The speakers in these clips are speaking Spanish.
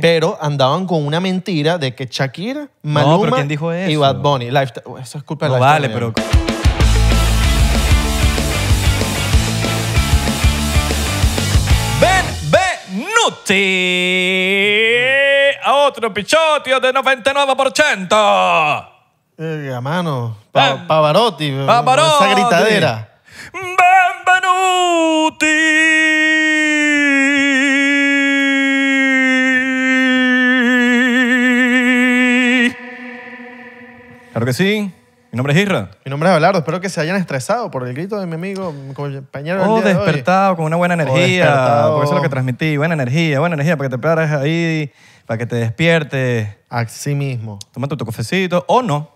Pero andaban con una mentira de que Shakira, Maluma pero ¿quién dijo y Bad Bunny. Oh, eso es culpa de No vale, pero Benvenuti a otro pichotio de 99%. Eh, a mano, Pavarotti. Pavarotti. esa gritadera. Benvenuti Claro que sí. Mi nombre es Isra. Mi nombre es Abelardo. Espero que se hayan estresado por el grito de mi amigo, mi compañero. O oh, despertado con una buena oh, energía. Porque eso es lo que transmití. Buena energía, buena energía para que te pares ahí, para que te despiertes. Así mismo. Tómate tu cofecito. o no.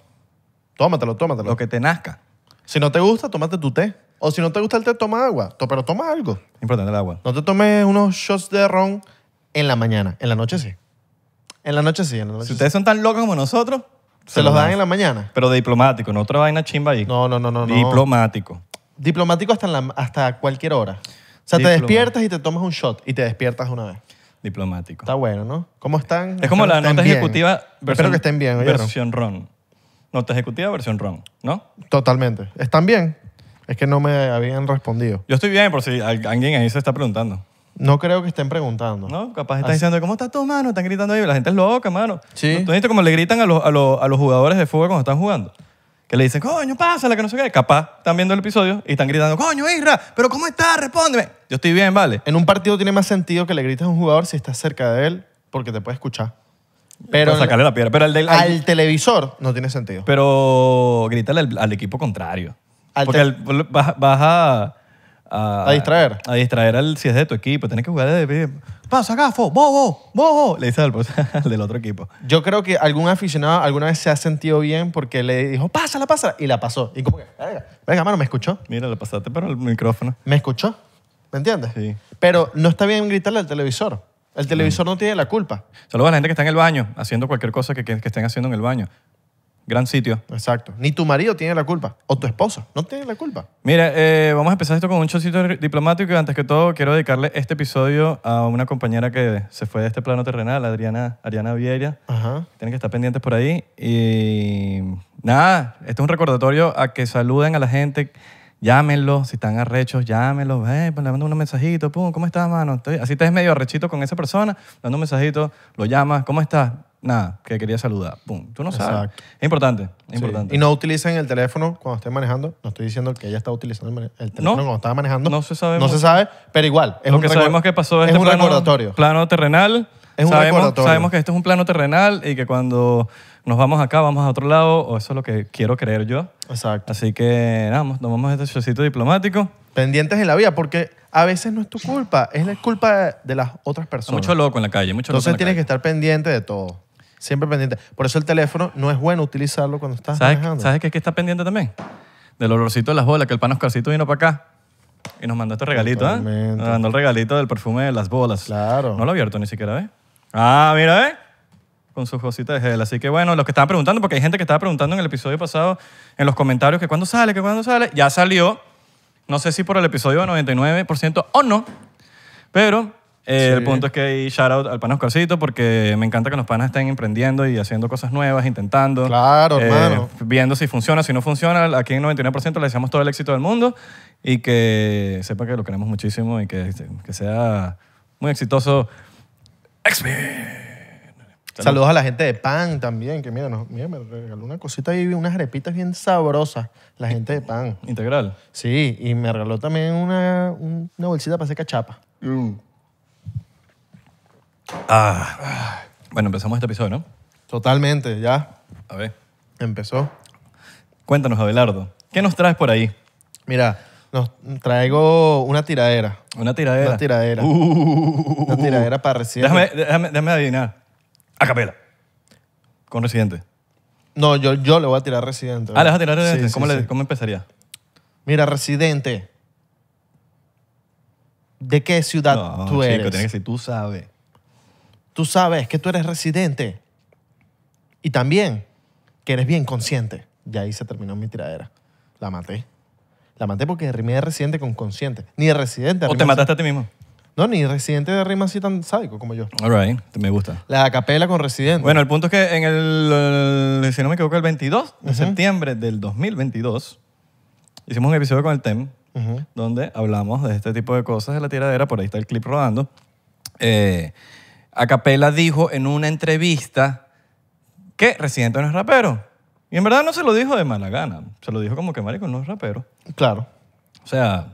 Tómatelo, tómatelo. Lo que te nazca. Si no te gusta, tómate tu té. O si no te gusta el té, toma agua. Pero toma algo. Importante el agua. No te tomes unos shots de ron en la mañana. En la noche sí. En la noche sí, Si ustedes son tan locos como nosotros, se los dan en la mañana. Pero de diplomático, no otra vaina chimba ahí. No, no, no, no. Diplomático. Diplomático hasta, la- hasta cualquier hora. O sea, te despiertas y te tomas un shot y te despiertas una vez. Diplomático. Está bueno, ¿no? ¿Cómo están? Es como la nota ejecutiva Espero que estén bien, versión ron. Nota ejecutiva versión ron, ¿no? Totalmente. ¿Están bien? Es que no me habían respondido. Yo estoy bien por si alguien ahí se está preguntando. No creo que estén preguntando. No, capaz están diciendo, ¿cómo está tu mano? Están gritando ahí. La gente es loca, mano. Sí. ¿Tú, como le gritan a los, jugadores de fútbol cuando están jugando? Que le dicen, coño, pásala, que no sé qué. Capaz están viendo el episodio y están gritando, coño, Isra, ¿pero cómo estás? Respóndeme. Yo estoy bien, ¿vale? En un partido tiene más sentido que le grites a un jugador si estás cerca de él porque te puede escuchar. Pero Para sacarle la piedra. Pero al, televisor no tiene sentido. Pero grítale al, equipo contrario. Porque vas a, a, distraer. A distraer al si es de tu equipo. Tienes que jugar de. Pasa, gafo, bobo, bobo. Le dice al, del otro equipo. Yo creo que algún aficionado alguna vez se ha sentido bien porque le dijo, pásala, pásala. Y la pasó. Y como que, venga, venga, mano, me escuchó. Mira, la pasaste para el micrófono. Me escuchó. ¿Me entiendes? Sí. Pero no está bien gritarle al televisor. El televisor mm. no tiene la culpa. Saludos a la gente que está en el baño, haciendo cualquier cosa que, que estén haciendo en el baño. Gran sitio. Exacto. Ni tu marido tiene la culpa, o tu esposa, no tiene la culpa. Mira, eh, vamos a empezar esto con un chocito diplomático y antes que todo quiero dedicarle este episodio a una compañera que se fue de este plano terrenal, Adriana, Adriana Vieira. Ajá. Tienen que estar pendientes por ahí. Y nada, esto es un recordatorio a que saluden a la gente, Llámenlo. si están arrechos, llámenlos, pues, le mando un mensajito, pum, ¿cómo estás, mano? así te ves medio arrechito con esa persona, dando un mensajito, lo llamas, ¿cómo estás? nada, que quería saludar. Pum. Tú no sabes. Es importante, importante. Y no utilicen el teléfono cuando estén manejando. No estoy diciendo que ella está utilizando el, teléfono cuando estaba manejando. No se sabe No se sabe, pero igual. Es Lo que sabemos que pasó es este un recordatorio. plano terrenal. Es un sabemos, recordatorio. sabemos que esto es un plano terrenal y que cuando nos vamos acá, vamos a otro lado, o eso es lo que quiero creer yo. Exacto. Así que nada, vamos, tomamos este chocito diplomático. Pendientes en la vía, porque a veces no es tu culpa, es la culpa de, las otras personas. Mucho loco en la calle, mucho loco Entonces tienes que estar pendiente de todo. Siempre pendiente. Por eso el teléfono no es bueno utilizarlo cuando estás ¿Sabes, ¿Sabes qué que está pendiente también? Del olorcito de las bolas, que el pan Oscarcito vino para acá y nos mandó este regalito, ¿eh? Nos mandó el regalito del perfume de las bolas. Claro. No lo ha abierto ni siquiera, ¿eh? Ah, mira, ¿eh? Con sus cositas de gel. Así que bueno, los que estaban preguntando, porque hay gente que estaba preguntando en el episodio pasado, en los comentarios, que cuándo sale, que cuándo sale. Ya salió, no sé si por el episodio 99% o no, pero eh, el punto es que shout out al panos Oscarcito porque me encanta que los panas estén emprendiendo y haciendo cosas nuevas, intentando. Claro, eh, hermano. Viendo si funciona, si no funciona. Aquí en 99% le deseamos todo el éxito del mundo y que sepa que lo queremos muchísimo y que, este, que sea muy exitoso. x Saludos a la gente de Pan también, que mira, me regaló una cosita ahí, unas arepitas bien sabrosas, la gente de Pan. ¿Integral? Sí, y me regaló también una, una bolsita para hacer cachapa. Uh. Ah. Bueno, empezamos este episodio, ¿no? Totalmente, ya. A ver. Empezó. Cuéntanos, Abelardo. ¿Qué nos traes por ahí? Mira, nos traigo una tiradera. Una tiradera. Una tiradera. Uh. una tiradera para Residente. Déjame, adivinar. A capela. Con Residente. No, yo, yo le voy a tirar Residente. Ah, le vas a tirar Residente. ¿Cómo, empezaría? Mira, Residente. ¿De qué ciudad tú eres? que tú sabes tú sabes que tú eres residente y también que eres bien consciente. Y ahí se terminó mi tiradera. La maté. La maté porque rimé de residente con consciente. Ni de residente. ¿O te mataste a ti mismo? No, ni residente de rima así tan sádico como yo. All right, me gusta. La capela con residente. Bueno, el punto es que en el, si no me equivoco, el 22 de septiembre del 2022, hicimos un episodio con el TEM, donde hablamos de este tipo de cosas de la tiradera, por ahí está el clip rodando. Eh, Acapela dijo en una entrevista que Residente no es rapero. Y en verdad no se lo dijo de mala gana. Se lo dijo como que Marico no es rapero. Claro. O sea,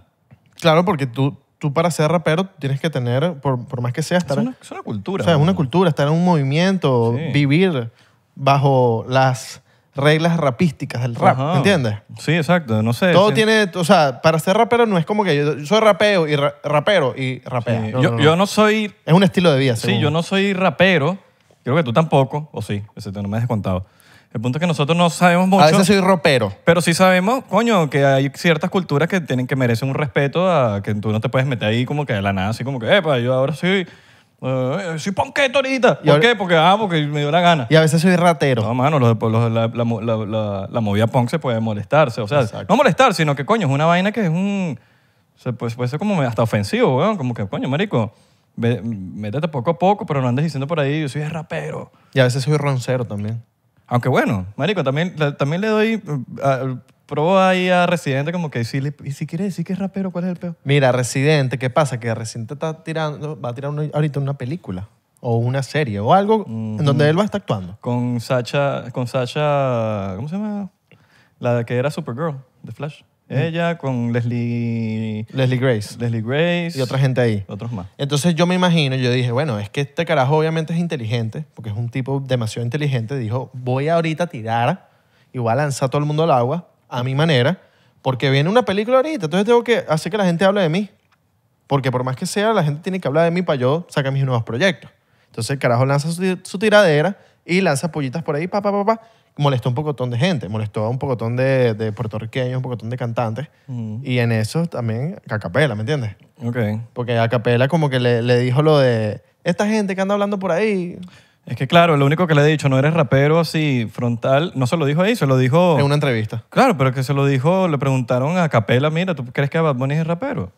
Claro, porque tú, tú para ser rapero tienes que tener, por, más que sea, es estar... una, es una cultura. o sea, es una cultura, estar en un movimiento, vivir bajo las reglas rapísticas del rap, ¿entiendes? Sí, exacto, no sé. Todo tiene, o sea, para ser rapero no es como que yo, soy rapeo y rapero y rapero. yo, no, soy... Es un estilo de vida, Sí, yo no soy rapero, creo que tú tampoco, o sí, ese te- no me has contado. El punto es que nosotros no sabemos mucho. A veces soy ropero. Pero sí sabemos, coño, que hay ciertas culturas que tienen que merecen un respeto a que tú no te puedes meter ahí como que de la nada, así como que, epa, yo ahora soy eh, eh, soy panqueto ahorita. ¿Por qué? Porque, ah, porque me dio la gana. Y a veces soy ratero. No, mano, la, movida punk se puede molestarse. O sea, no molestar, sino que, coño, es una vaina que es un... Se pues, puede, ser como hasta ofensivo, weón. Como que, coño, marico, métete poco a poco, pero no andes diciendo por ahí, yo soy rapero. Y a veces soy roncero también. Aunque bueno, marico, también, también le doy... Eh, a probó ahí a Residente como que si, y si quiere decir que es rapero, ¿cuál es el peor Mira, Residente, ¿qué pasa? Que Residente está tirando, va a tirar ahorita una película o una serie o algo en donde mm. él va a estar actuando. Con Sacha, con Sacha, ¿cómo se llama? La que era Supergirl de Flash. Mm. Ella con Leslie, Leslie Grace Leslie Grace y otra gente ahí. otros más. Entonces yo me imagino, yo dije, bueno, es que este carajo obviamente es inteligente, porque es un tipo demasiado inteligente, dijo, voy ahorita a tirar y voy a lanzar a todo el mundo al agua a mi manera, porque viene una película ahorita, entonces tengo que hacer que la gente hable de mí. Porque por más que sea, la gente tiene que hablar de mí para yo sacar mis nuevos proyectos. Entonces carajo lanza su, tiradera y lanza pollitas por ahí, pa, pa, pa, Molestó un pocotón de gente, molestó a un pocotón de, de puertorriqueños, un pocotón de cantantes. Mm. Y en eso también a ¿me entiendes? Ok. Porque a como que le, le dijo lo de, esta gente que anda hablando por ahí. Es que claro, lo único que le he dicho, no eres rapero así frontal, no se lo dijo ahí, se lo dijo... En una entrevista. Claro, pero que se lo dijo, le preguntaron a Capela, mira, ¿tú crees que Bad Bunny es rapero?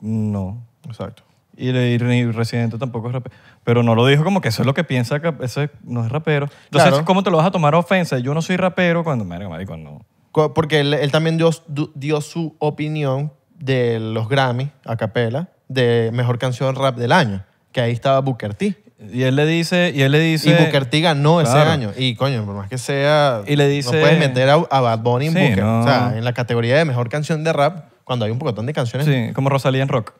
No. Exacto. Y, y, Residente tampoco es rapero. Pero no lo dijo como que eso es lo que piensa, que ese no es rapero. Entonces, ¿cómo te lo vas a tomar a ofensa? Yo no soy rapero cuando, marico, cuando, no. Porque él, también dio, dio, su opinión de los Grammy a Capela de Mejor Canción Rap del Año, que ahí estaba Booker T. Y él le dice, y él le dice. Y Booker T ganó ese año. Y coño, por más que sea. Y le dice- No puedes meter a, Bad Bunny en Booker. O sea, en la categoría de mejor canción de rap, cuando hay un pocotón de canciones. Sí, como Rosalía en rock.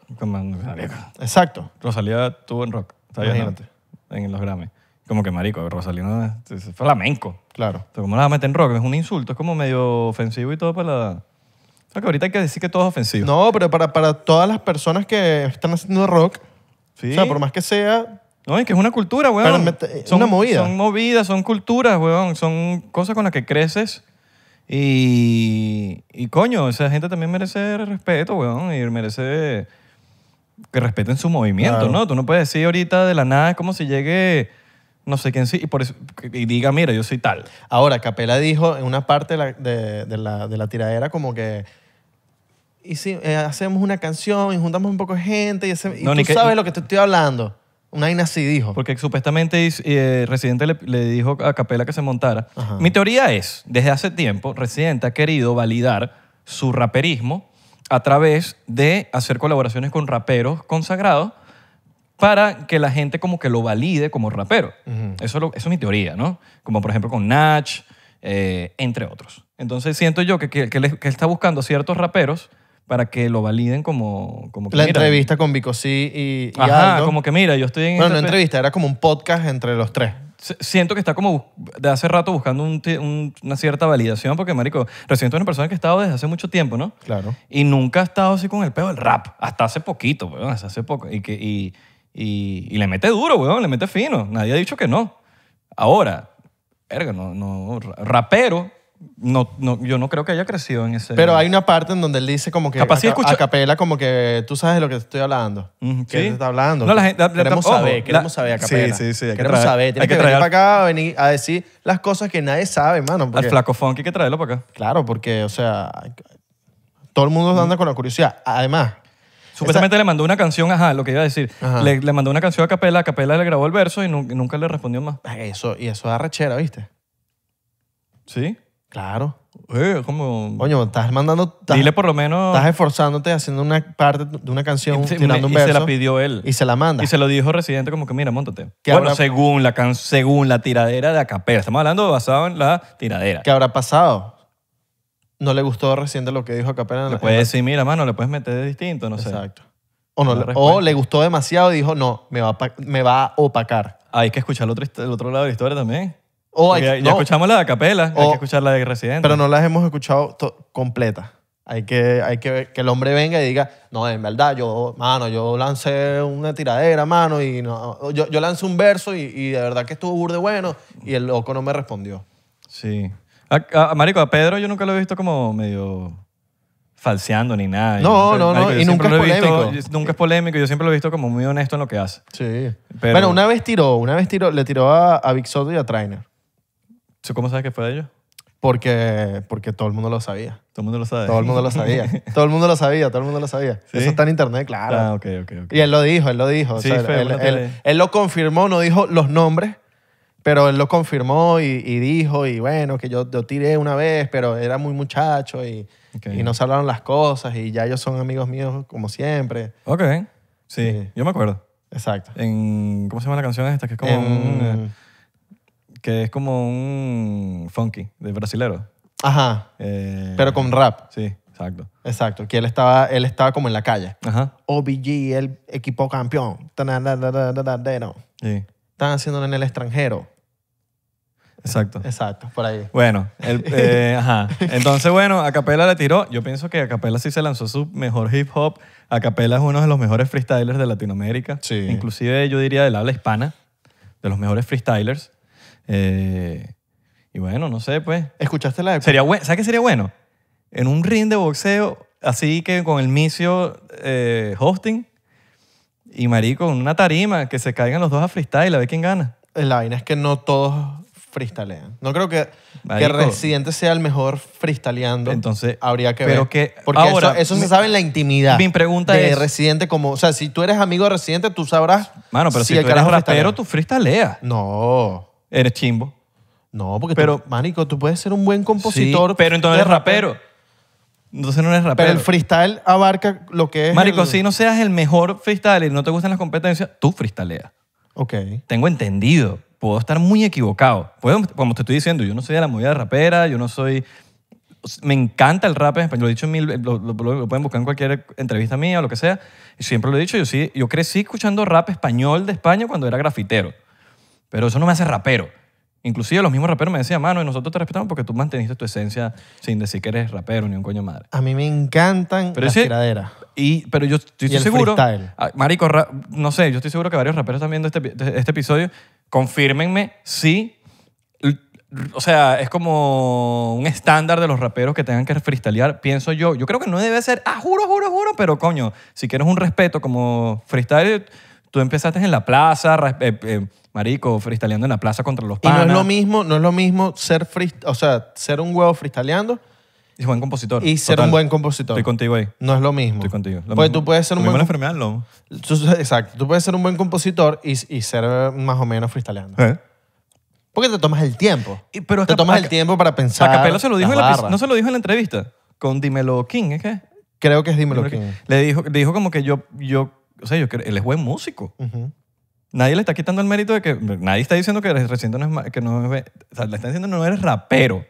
Exacto. Rosalía tuvo en rock. Imagínate. En los Grammy. Como que marico, Rosalía no es- flamenco. Claro. Pero ¿cómo la vas a meter en rock? Es un insulto, es como medio ofensivo y todo para la... O que ahorita hay que decir que todo es ofensivo. No, pero para, para todas las personas que están haciendo rock, Sí. o sea, por más que sea, no, es que es una cultura, weón. son, una movida. Son movidas, son culturas, weón. Son cosas con las que creces. Y, y coño, esa gente también merece respeto, weón. Y merece que respeten su movimiento, ¿no? Tú no puedes decir ahorita de la nada, es como si llegue no sé quién sí, y, por diga, mira, yo soy tal. Ahora, Capela dijo en una parte de la, de, la, de la tiradera como que y sí eh, hacemos una canción y juntamos un poco de gente y, tú sabes lo que te estoy hablando. Una vaina así dijo. Porque supuestamente eh, Residente le, dijo a Capela que se montara. Mi teoría es, desde hace tiempo, Residente ha querido validar su raperismo a través de hacer colaboraciones con raperos consagrados para que la gente como que lo valide como rapero. eso, es mi teoría, ¿no? Como por ejemplo con Natch eh, entre otros. Entonces siento yo que, que, que él está buscando a ciertos raperos para que lo validen como... como la entrevista con Vico sí y, como que mira, yo estoy en... Bueno, no este entrevista, era como un podcast entre los tres. Siento que está como de hace rato buscando una cierta validación porque, marico, recién una persona que ha estado desde hace mucho tiempo, ¿no? Claro. Y nunca ha estado así con el pedo del rap. Hasta hace poquito, weón. Hasta hace poco. Y, que, le mete duro, weón. Le mete fino. Nadie ha dicho que no. Ahora, verga, no, no. Rapero no, yo no creo que haya crecido en ese. Pero hay una parte en donde él dice como que Capaz a, capela como que tú sabes de lo que estoy hablando. ¿Qué te está hablando? No, la gente- queremos saber, queremos saber a capela. sí, sí, sí. Queremos saber. hay que para acá a, venir a decir las cosas que nadie sabe, mano. Al flacofón flaco hay que traerlo para acá. Claro, porque, o sea, todo el mundo anda con la curiosidad. Además, Supuestamente le mandó una canción, ajá, lo que iba a decir. Le, mandó una canción a Capela, a Capela le grabó el verso y, nunca le respondió más. eso, y eso da rechera, ¿viste? ¿Sí? Claro. Eh, como... Coño, estás mandando... Dile por lo menos... Estás esforzándote haciendo una parte de una canción, y, tirando un y se la pidió él. Y se la manda. Y se lo dijo Residente como que, mira, montate. Bueno, según, la can... según la tiradera de Acapela. Estamos hablando basado en la tiradera. ¿Qué habrá pasado? No le gustó Residente lo que dijo Acapella. Le puedes decir, mira, mano, le puedes meter de distinto, no sé. Exacto. O, no, o le gustó demasiado y dijo, no, me va a, me va opacar. Hay que escuchar el otro lado de la historia también ya escuchamos la de capela hay que escuchar la de Residente. pero no las hemos escuchado completas. Hay que, hay que que el hombre venga y diga, no, en verdad, yo, mano, yo lancé una tiradera, mano, y no, yo, yo lancé un verso y, y de verdad que estuvo burde bueno y el loco no me respondió. Sí. A, a- marico, a Pedro yo nunca lo he visto como medio falseando ni nada. No, no, no, y nunca es visto- polémico. nunca es polémico. Yo siempre lo he visto como muy honesto en lo que hace. Sí. bueno, una vez tiró, una vez tiró, le tiró a, a Big Soto y a Trainer cómo sabes que fue de ellos? Porque, porque todo el mundo lo sabía. Todo el mundo lo Todo mundo lo sabía. todo el mundo lo sabía, todo el mundo lo sabía. Eso está en internet, claro. Ah, ok, ok, Y él lo dijo, él lo dijo. Sí, él, lo confirmó, no dijo los nombres, pero él lo confirmó y, dijo, y bueno, que yo, tiré una vez, pero era muy muchacho y, no se hablaron las cosas y ya ellos son amigos míos como siempre. Ok, sí, yo me acuerdo. Exacto. En, ¿Cómo se llama la canción esta? Que es como... Un, eh, que es como un funky de brasilero. Ajá. Eh, pero con rap. Sí, exacto. Exacto. Que él estaba, él estaba como en la calle. Ajá. OBG, el equipo campeón. Sí. Están haciéndolo en el extranjero. Exacto. Exacto, por ahí. Bueno, eh, ajá. Entonces, bueno, Acapella le tiró. Yo pienso que Acapella sí se lanzó su mejor hip hop. Acapella es uno de los mejores freestylers de Latinoamérica. Inclusive yo diría del habla hispana, de los mejores freestylers. Eh, y bueno, no sé, pues. ¿Escuchaste la Sería bueno, ¿Sabes qué sería bueno? En un ring de boxeo, así que con el misio eh, hosting y marico, una tarima, que se caigan los dos a freestyle, a ver quién gana. Eh, la vaina es que no todos freestalean. No creo que, que Residente sea el mejor freestaleando. Entonces, habría que ver. que- Porque ahora, eso, se sabe en la intimidad. mi pregunta de Residente como, o sea, si tú eres amigo de Residente, tú sabrás. Bueno pero si, el eres rapero, tú freestaleas. No eres chimbo. No, porque pero, tú, tú puedes ser un buen compositor. pero entonces eres rapero. Entonces no eres rapero. Pero el freestyle abarca lo que es. Marico, si no seas el mejor freestyle y no te gustan las competencias, tú freestaleas. Ok. Tengo entendido. Puedo estar muy equivocado. como te estoy diciendo, yo no soy de la movida de rapera, yo no soy. Me encanta el rap en español. Lo he dicho mil. Lo, pueden buscar en cualquier entrevista mía o lo que sea. Y siempre lo he dicho. Yo, sí, yo crecí escuchando rap español de España cuando era grafitero. Pero eso no me hace rapero. Inclusive los mismos raperos me decían, mano, y nosotros te respetamos porque tú manteniste tu esencia sin decir que eres rapero ni un coño madre. A mí me encantan pero las tiraderas. Y, pero yo estoy, seguro, ah, marico, no sé, yo estoy seguro que varios raperos están viendo este, este episodio. Confírmenme si, o sea, es como un estándar de los raperos que tengan que freestylear, pienso yo. Yo creo que no debe ser, ah, juro, juro, juro, pero coño, si quieres un respeto como freestyle, tú empezaste en la plaza, eh, eh, marico, freestaleando en la plaza contra los panas. Y no es lo mismo, no es lo mismo ser o sea, ser un huevo freestaleando Y buen compositor. y ser un buen compositor. Estoy contigo ahí. No es lo mismo. Estoy contigo. tú puedes ser un buen Exacto. Tú puedes ser un buen compositor y, ser más o menos freestaleando. ¿Eh? Porque te tomas el tiempo. pero te tomas el tiempo para pensar. se lo dijo en la, no se lo dijo en la entrevista con Dímelo King, ¿es que? Creo que es Dímelo King. Le dijo, dijo como que yo, yo, o sea, yo creo- él es buen músico. Ajá. Nadie le está quitando el mérito de que. Nadie está diciendo que recién. no es. Que no es, le están diciendo no eres rapero.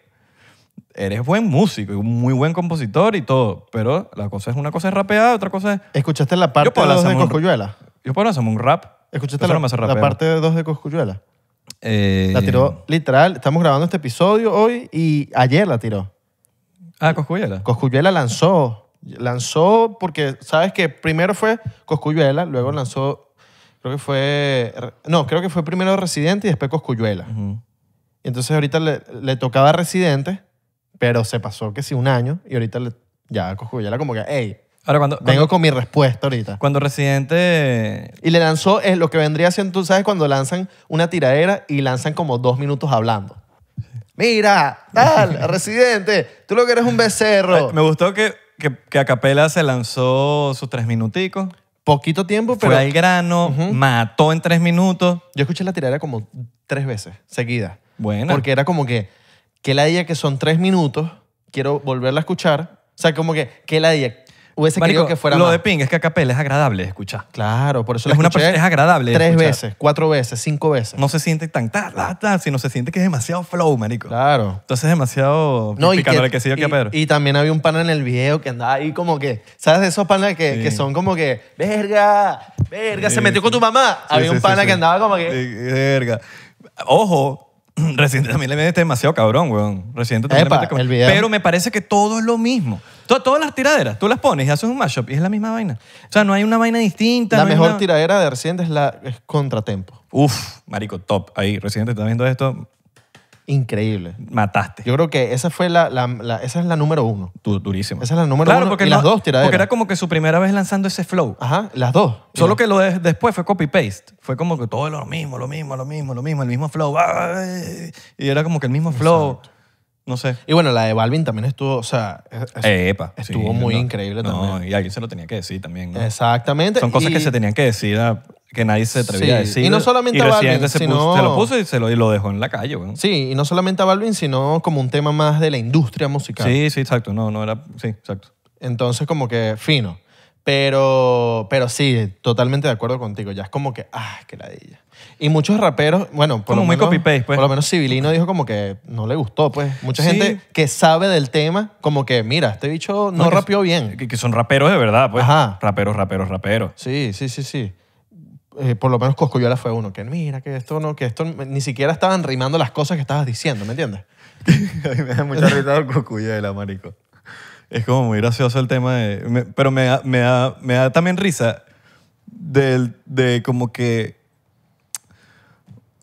Eres buen músico y un muy buen compositor y todo. Pero la cosa es una cosa es rapeada, otra cosa es. ¿Escuchaste la parte de Yo puedo lanzarme un rap. ¿Escuchaste la, parte 2 de Coscuyuela? Eh, la tiró literal. Estamos grabando este episodio hoy y ayer la tiró. Ah, Coscuyuela. Coscuyuela lanzó. Lanzó porque, ¿sabes que Primero fue Coscuyuela, luego lanzó Creo que fue. No, creo que fue primero Residente y después Coscuyuela. Y entonces ahorita le, tocaba Residente, pero se pasó que sí un año y ahorita ya Coscuyuela como que, hey. Ahora cuando, Vengo con mi respuesta ahorita. Cuando Residente... Y le lanzó es eh, lo que vendría siendo, tú sabes, cuando lanzan una tiradera y lanzan como dos minutos hablando. Mira, tal, Residente, tú lo que eres un becerro. me gustó que, que, que Acapela se lanzó sus tres minuticos. Poquito tiempo, pero. Fue al grano, mató en tres minutos. yo escuché la tiradera como tres veces seguida Bueno. Porque era como que, que la idea que son tres minutos, quiero volverla a escuchar. O sea, como que, que la idea, hubiese que fuera lo de Ping, es que a capela es agradable escucha escuchar. Claro, por eso es, una, escuché es agradable tres veces, cuatro veces, cinco veces. No se siente tan ta, ta, sino se siente que es demasiado flow, marico. Claro. Entonces es demasiado no, y también había un pana en el video que andaba ahí como que, ¿sabes de esos panas que, son como que, verga, verga, se metió con tu mamá? había un pana que andaba como que... Verga. Ojo, reciente también le mete demasiado cabrón, weón. reciente también Pero me parece que todo es lo mismo. todas las tiraderas, tú las pones y haces un mashup y es la misma vaina. O sea, no hay una vaina distinta. La mejor tiradera de Reciente es la es Contratempo. Uf, marico, top. Ahí, reciente ¿estás viendo esto? Increíble. Mataste. Yo creo que esa fue la, esa es la número uno. Durísima. durísimo. Esa es la número claro, Porque las dos tiraderas. Porque era como que su primera vez lanzando ese flow. Ajá, las dos. Solo que lo después fue copy-paste. Fue como que todo lo mismo, lo mismo, lo mismo, lo mismo, el mismo flow. Ah, y era como que el mismo flow. No sé. Y bueno, la de Balvin también estuvo, o sea, eh, Epa, estuvo muy increíble No, y alguien se lo tenía que decir también. Exactamente. Son cosas que se tenían que decir ah, que nadie se atrevía a decir. y no solamente a Balvin, se, se lo puso y, lo, dejó en la calle. Sí, y no solamente a Balvin, sino como un tema más de la industria musical. Sí, sí, exacto. No, no era. Sí, exacto. Entonces, como que fino. Pero, pero sí, totalmente de acuerdo contigo. Ya es como que, ah, qué ladilla. Y muchos raperos, bueno, por, como lo, muy menos, copy -paste, pues. por lo menos Civilino dijo como que no le gustó, pues. Mucha gente que sabe del tema, como que, mira, este bicho no, no rapeó bien. Que, son raperos de verdad, pues. Ajá. Raperos, raperos, raperos. Sí, sí, sí, sí. Eh, por lo menos Coscoyola fue uno que mira que esto no que esto ni siquiera estaban rimando las cosas que estabas diciendo ¿me entiendes? a mí me da mucha risa Coscoyola marico es como muy gracioso el tema de... pero me da, me me da también risa de como que...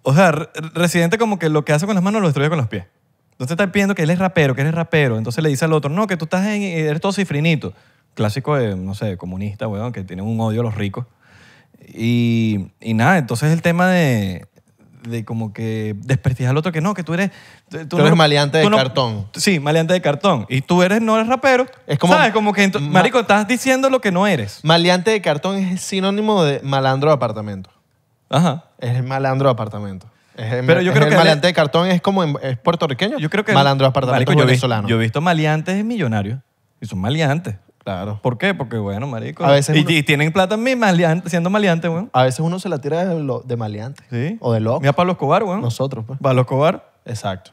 O sea, Residente como que lo que hace con las manos lo destruye con los pies. Entonces está pidiendo que él es rapero, que él es rapero. Entonces le dice al otro, no, que tú estás en, eres todo cifrinito. Clásico de, no sé, comunista, weón, que tiene un odio a los ricos. Y, y nada, entonces el tema de de como que desprestigiar al otro que no, que tú eres... Tú, eres maleante de cartón. Sí, maleante de cartón. Y tú eres, no eres rapero. Es como... ¿Sabes? Como que, marico, estás diciendo lo que no eres. Maleante de cartón es sinónimo de malandro de apartamento. Ajá. Es malandro de apartamento. pero yo creo el que maleante de cartón es como es puertorriqueño. Yo creo que malandro de apartamento yo venezolano. yo he visto maleantes millonarios y son maleantes. Claro. ¿Por qué? Porque, bueno, marico. y, tienen plata siendo maleante, weón. A veces uno se la tira de, maleante. Sí. O de loco. Mira Pablo Escobar, weón. Nosotros, pues. Pablo Escobar, Exacto.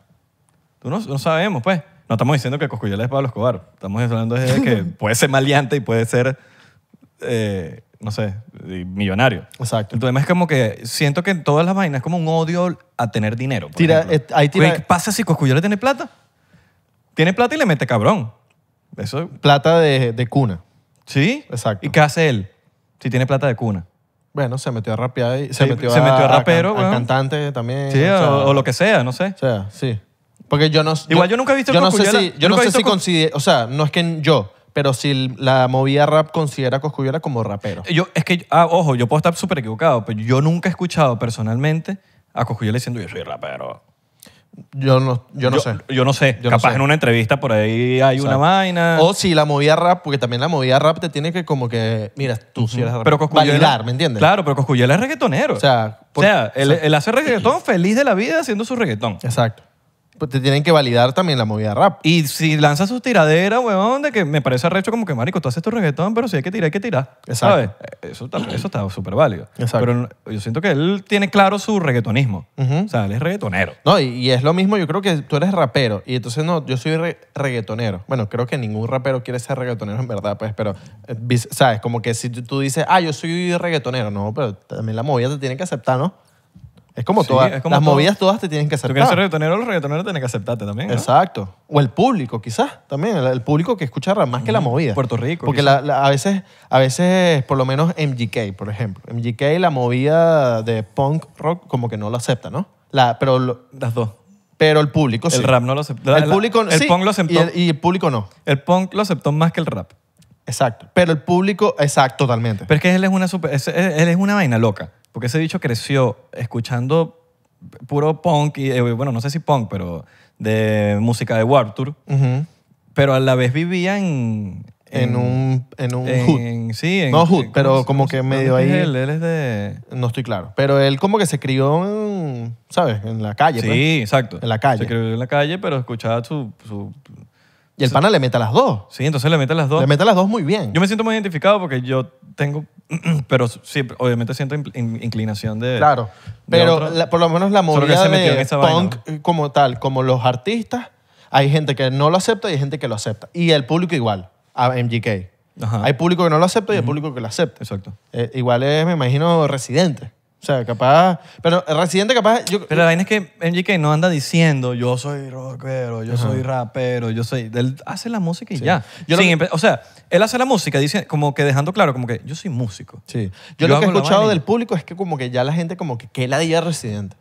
tú no, sabemos, pues. No estamos diciendo que Coscuyola es Pablo Escobar. Estamos hablando de que puede ser maleante y puede ser, eh, no sé, millonario. Exacto. El problema es como que siento que en todas las vainas es como un odio a tener dinero. Eh, ahí ¿Qué pasa si Coscuyola tiene plata? Tiene plata y le mete cabrón. Plata de, cuna. ¿Sí? Exacto. ¿Y qué hace él si tiene plata de cuna? Bueno, se metió a rapear y se, metió, a rapero, cantante también. Sí, o, lo que sea, no sé. o sea, sí. Porque yo no Igual yo nunca he visto yo no sé si yo no sé si considera, o sea, no es que yo, pero si la movida rap considera a Coscuyuela como rapero. Eh, yo, es que, ah, ojo, yo puedo estar súper equivocado, pero yo nunca he escuchado personalmente a Coscuyola diciendo yo soy rapero. Yo no, yo no sé. Yo no sé. Capaz en una entrevista por ahí hay una vaina. O si la movida rap, porque también la movida rap te tiene que como que, mira, tú si eres pero ¿me entiendes? Claro, pero Coscuyela es reggaetonero. O sea, o él hace reggaetón feliz de la vida haciendo su reggaetón. Exacto. Pues, te tienen que validar también la movida rap. Y si lanza sus tiraderas, weón, de que me parece arrecho como que, marico, tú haces tu reggaetón, pero si hay que tirar, hay que tirar. ¿Sabes? Eh, eso, eso está súper válido. Pero yo siento que él tiene claro su reggaetonismo. O sea, él es reggaetonero. No, y, es lo mismo, yo creo que tú eres rapero. Y entonces, no, yo soy reggaetonero. Bueno, creo que ningún rapero quiere ser reggaetonero en verdad, pues, pero, eh, ¿sabes? Como que si tú dices, ah, yo soy reggaetonero, no, pero también la movida te tiene que aceptar, ¿no? Es como todas. las movidas todas te tienen que aceptar. Tú quieres ser reggaetonero, los reggaetoneros tienen que aceptarte también. Exacto. O el público, quizás, también. El, público que escucha rap, más que la movida. Puerto Rico. Porque a, veces, a veces, por lo menos MGK, por ejemplo. MGK, la movida de punk rock, como que no lo acepta, ¿no? La, pero las dos. Pero el público sí. El rap no lo aceptó. El público el punk lo aceptó. Y el, público no. El punk lo aceptó más que el rap. Exacto. Pero el público, exacto, totalmente. Pero es que él es una él es una vaina loca. Porque ese dicho creció escuchando puro punk, y eh, bueno, no sé si punk, pero de música de Wartour. Tour. Pero a la vez vivía en, en, un, en un sí, en, no hood, pero como que medio ahí. Él, es de. No estoy claro. Pero él como que se crió en, ¿sabes? En la calle. Pues. Sí, exacto. En la calle. Se crió en la calle, pero escuchaba su y el pana le mete a las dos. Sí, entonces le mete a las dos. Le mete a las dos muy bien. Yo me siento muy identificado porque yo tengo, pero sí, obviamente siento inclinación de... Claro. Pero por lo menos la movida de punk como tal, como los artistas, hay gente que no lo acepta y hay gente que lo acepta. Y el público igual, a MGK. Ajá. Hay público que no lo acepta y hay público que lo acepta. Exacto. Eh, igual es, me imagino, residente. O sea, capaz. Pero el Residente, capaz. pero la vaina es que MGK no anda diciendo yo soy rockero, yo soy rapero, yo soy. Él hace la música y ya. O sea, él hace la música dice, como que dejando claro, como que yo soy músico. Sí. Yo, lo que he escuchado del público es que, como que ya la gente, como que, ¿qué la de Residente?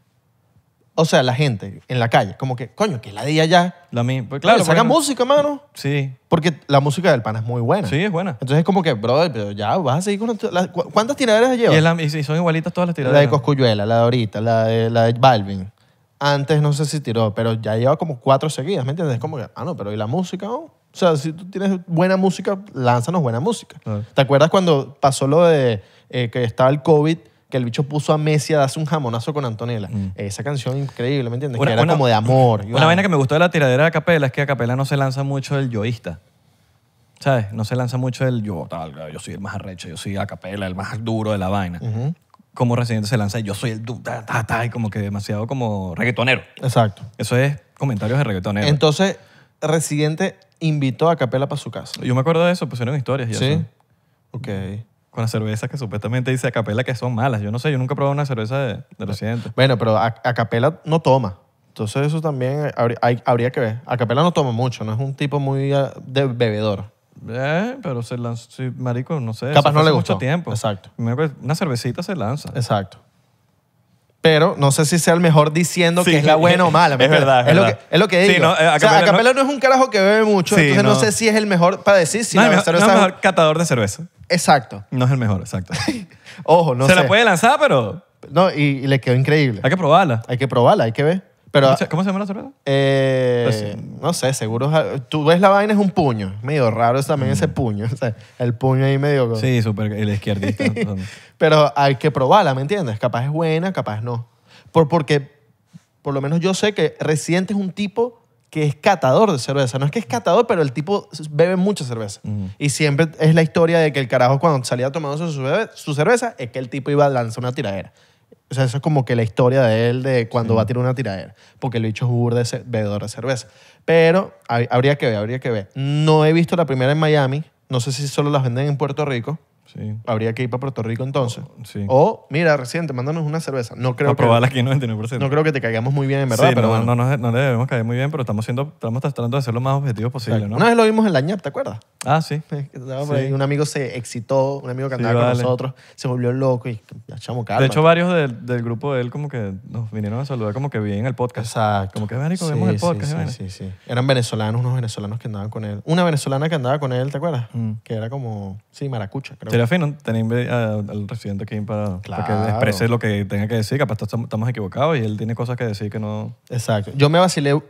o sea, la gente en la calle, como que, coño, que la día ya? La mía. Pues, claro. saca música, mano. Sí. Porque la música del pan es muy buena. Sí, es buena. Entonces es como que, brother, pero ya vas a seguir con. La, ¿Cuántas tiraderas llevas? Y, son igualitas todas las tiraderas. La de Coscuyuela, la de ahorita, la de, la de Balvin. Antes no sé si tiró, pero ya lleva como cuatro seguidas, ¿me entiendes? Es como que, ah, no, pero ¿y la música? Oh?". O sea, si tú tienes buena música, lánzanos buena música. Ah. ¿Te acuerdas cuando pasó lo de eh, que estaba el COVID? que el bicho puso a Messi a darse un jamonazo con Antonella. Mm. Esa canción increíble, ¿me entiendes? era como de amor. Una, vaina que me gustó de la tiradera de Acapela es que Capela no se lanza mucho el yoísta. ¿Sabes? No se lanza mucho el yo tal, yo soy el más arrecho, yo soy Capela el más duro de la vaina. Como Residente se lanza, yo soy el du, ta, como que demasiado como reggaetonero. Exacto. Eso es comentarios de reggaetonero. Entonces, Residente invitó a Capela para su casa. Yo me acuerdo de eso, pues eran historias ¿Sí? Ok con las cervezas que supuestamente dice Acapela que son malas. Yo no sé, yo nunca he probado una cerveza de, los Bueno, pero Acapela no toma. Entonces eso también habría, que ver. Acapela no toma mucho, no es un tipo muy ah, de bebedor. Eh, pero se lanza, sí, marico, no sé. Capaz no le gusta Mucho tiempo. Exacto. Una cervecita se lanza. Exacto pero no sé si sea el mejor diciendo que es la buena o mala. Es verdad, es, Lo que, es lo que digo. no, eh, o no, es un carajo que bebe mucho, entonces no. sé si es el mejor para decir si no, es el mejor catador de cerveza. Exacto. No es el mejor, exacto. Ojo, no Se la puede lanzar, pero... No, y le quedó increíble. Hay que probarla. Hay que probarla, hay que ver. Pero, ¿Cómo, se, llama la cerveza? Eh, pues no sé, seguro. Tú ves la vaina, es un puño. Medio raro es también ese mm. puño. el puño ahí medio. Sí, súper el izquierdista. Pero hay que probarla, ¿me entiendes? Capaz es buena, capaz no. Por, porque, por lo menos yo sé que reciente es un tipo que es catador de cerveza. No es que es catador, pero el tipo bebe mucha cerveza. Y siempre es la historia de que el carajo cuando salía tomando su, su cerveza es que el tipo iba a lanzar una tiradera. O sea, eso es como que la historia de él de cuando va a tirar una tiradera. Porque el bicho es burde bebedor de cerveza. Pero habría que ver, habría que ver. No he visto la primera en Miami. No sé si solo las venden en Puerto Rico. Habría que ir para Puerto Rico entonces. O, mira, reciente, mándanos una cerveza. No creo, que, aquí 99%. no creo que te caigamos muy bien, en verdad. pero no, no le debemos caer muy bien, pero estamos, siendo, estamos tratando de ser lo más objetivos posible, ¿no? Una vez lo vimos en la ñap, ¿te acuerdas? Ah, sí. Un amigo se excitó, un amigo que andaba con nosotros, se volvió loco y echamos calma. De hecho, varios del, grupo de él como que nos vinieron a saludar como que bien el podcast. Exacto. Como que ven y comemos el podcast, Sí, Eran venezolanos, unos venezolanos que andaban con él. Una venezolana que andaba con él, ¿te acuerdas? Mm. Que era como, sí, maracucha. Creo fino tener al residente aquí para, que exprese lo que tenga que decir. Capaz estamos equivocados y él tiene cosas que decir que no... Exacto. Yo me vacilé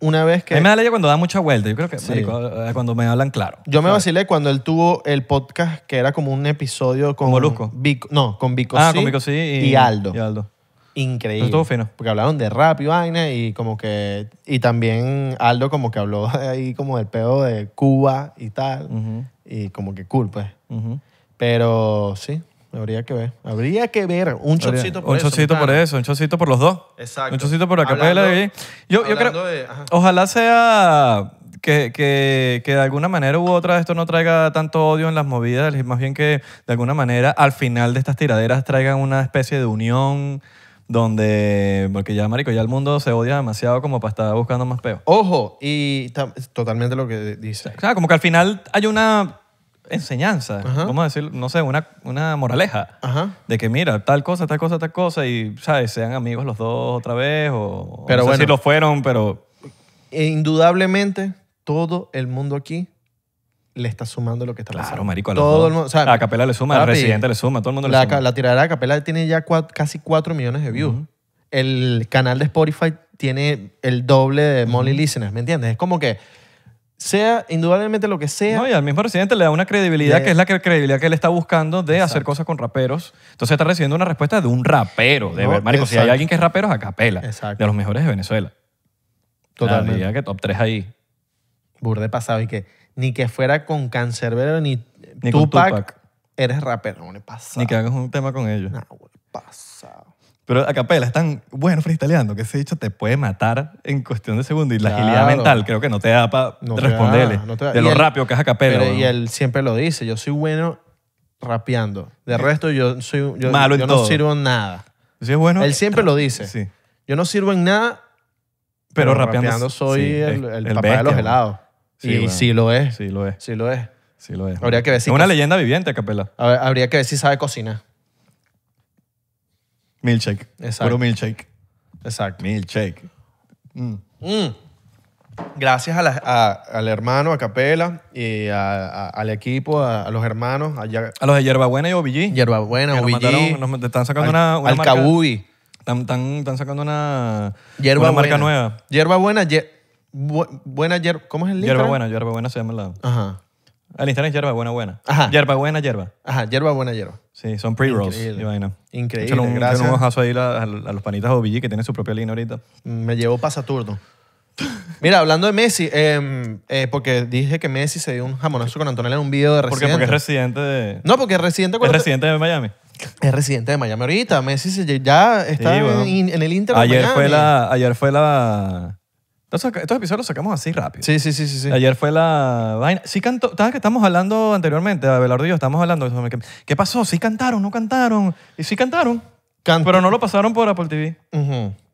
una vez que... A mí me da cuando da mucha vuelta. Yo creo que eh, cuando me hablan claro. Yo me vacilé cuando él tuvo el podcast que era como un episodio con... Molusco? no, con Vico ah, sí con y, Aldo. Increíble. estuvo fino. Porque hablaron de rap y vaina y como que... Y también Aldo como que habló ahí como del pedo de Cuba y tal. Y como que cool, pues. Pero sí, habría que ver. Habría que ver un chocito por eso. Un chocito por eso, un chocito por los dos. Exacto. Un chocito por la capela. yo, yo creo, ojalá sea que, que, que, de alguna manera u otra esto no traiga tanto odio en las movidas, más bien que de alguna manera al final de estas tiraderas traigan una especie de unión donde, porque ya, marico, ya el mundo se odia demasiado como para estar buscando más peo. Ojo, y totalmente lo que dice. O sea, como que al final hay una enseñanza, vamos a decir, no sé, una, una moraleja de que mira, tal cosa, tal cosa, tal cosa y, ¿sabes? Sean amigos los dos otra vez o no si lo fueron, pero... E indudablemente todo el mundo aquí le está sumando lo que está pasando. Claro, marico, a Capela le suma, el Residente le suma, todo el mundo le la, suma. La tiradera de Capela tiene ya casi 4 millones de views. El canal de Spotify tiene el doble de Molly Listeners, ¿me entiendes? Es como que sea indudablemente lo que sea. No, y al mismo presidente le da una credibilidad que es la que, credibilidad que él está buscando de hacer cosas con raperos. Entonces está recibiendo una respuesta de un rapero. De Marico, si hay alguien que es rapero, es a capela. De los mejores de Venezuela. Totalmente. que top 3 ahí. Burde pasado y que ni que fuera con Cancerbero ni, ni Tupac, eres rapero. No, es Ni que hagas un tema con ellos. No, es pasado pero a capela están, bueno, freestyleando, que ese dicho te puede matar en cuestión de segundo y la agilidad mental creo que no te da para responderle de lo rápido que es a capela. y él siempre lo dice, yo soy bueno rapeando. De eh, resto, yo, soy, yo, Malo no sirvo en nada. Sí, es bueno. Él siempre lo dice. Sí. Yo no sirvo en nada, pero, rapeando, soy el, el papá de los helados. y sí lo es. Sí. lo es, sí lo es. Habría que ver Es una leyenda viviente a capela. habría que ver si sabe cocinar. Milkshake. Exacto. Puro milkshake. Exacto. Milkshake. Mm. Mm. Gracias a la- al hermano, a Capela, y al equipo, a, los hermanos, A los de Yerbabuena y OBG. Yerbabuena, Buena, OBG, están sacando una, una marca- Están, están, sacando una, Hierba una marca buena. nueva. Hierba buena, buena Yerba... ¿Cómo es el Yerbabuena, Buena se llama lado. Ajá. El Instagram es hierba, buena, buena. Ajá. Yerba buena, yerba. Ajá, yerba buena, yerba. Sí, son pre-rolls. Increíble. Increíble. un, un ojazo ahí a, los panitas OBG que tienen su propia línea ahorita. Mm, me llevó pasaturno. Mira, hablando de Messi, em, eh, porque dije que Messi se dio un jamonazo con Antonella en un video de Residente. Porque es residente de... No, porque es residente... Es residente de Miami. Es residente de Miami ahorita. Messi se, ya está en, el Inter de Fue la, ayer fue la entonces, estos episodios los sacamos así rápido. Sí, sí, sí, sí. Ayer fue la vaina. Sí cantó. ¿Sabes que estamos hablando anteriormente? Abelardo y yo estamos hablando. ¿Qué pasó? ¿Sí cantaron? ¿No cantaron? Y sí cantaron. Pero no lo pasaron por Apple TV.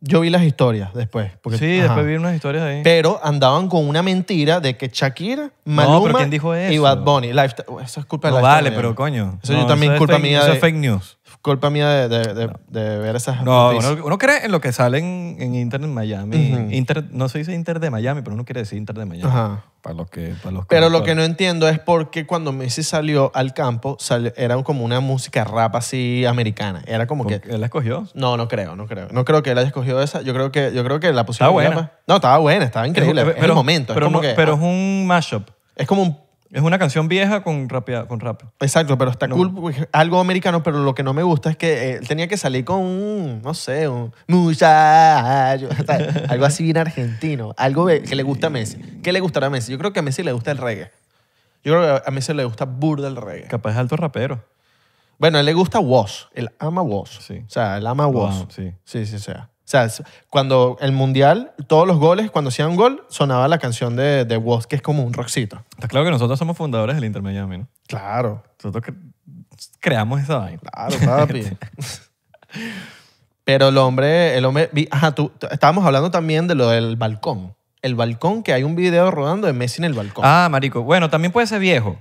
Yo vi las historias después. sí, después vi unas historias ahí. Pero andaban con una mentira de que Shakira, Maluma quién dijo eso? y Bad Bunny. Eso es culpa de no vale, pero coño. Eso yo también es culpa mía Eso es fake news culpa mía de, de, ver esas No, uno, uno, cree en lo que sale en, Internet Miami. no se dice Inter de Miami, pero uno quiere decir Inter de Miami. Ajá. Para los que, pero lo que no entiendo es por qué cuando Messi salió al campo salió, era como una música rap así americana. Era como que... ¿Él la escogió? No, no creo, no creo. No creo que él haya escogido esa. Yo creo que, yo creo que la pusieron... Estaba buena. no, estaba buena, estaba increíble. momento. es pero ah. es un mashup. Es como un es una canción vieja con, con rap. Exacto, pero está pues, algo americano, pero lo que no me gusta es que eh, tenía que salir con un, no sé, un muchacho, algo así bien argentino, algo que le gusta a Messi. ¿Qué le gustará a Messi? Yo creo que a Messi le gusta el reggae. Yo creo que a Messi le gusta burda el reggae. Capaz es alto rapero. Bueno, a él le gusta Woz, él ama Woz. Sí. O sea, él ama Woz. Sí. sí, sí, sea. O sea, cuando el mundial, todos los goles, cuando hacían un gol, sonaba la canción de, de Woz, que es como un rockcito. Está claro que nosotros somos fundadores del intermedio, ¿no? Claro. Nosotros creamos esa vaina. Claro, papi. Pero el hombre, el hombre, ajá, tú, estábamos hablando también de lo del balcón. El balcón, que hay un video rodando de Messi en el balcón. Ah, marico. Bueno, también puede ser viejo.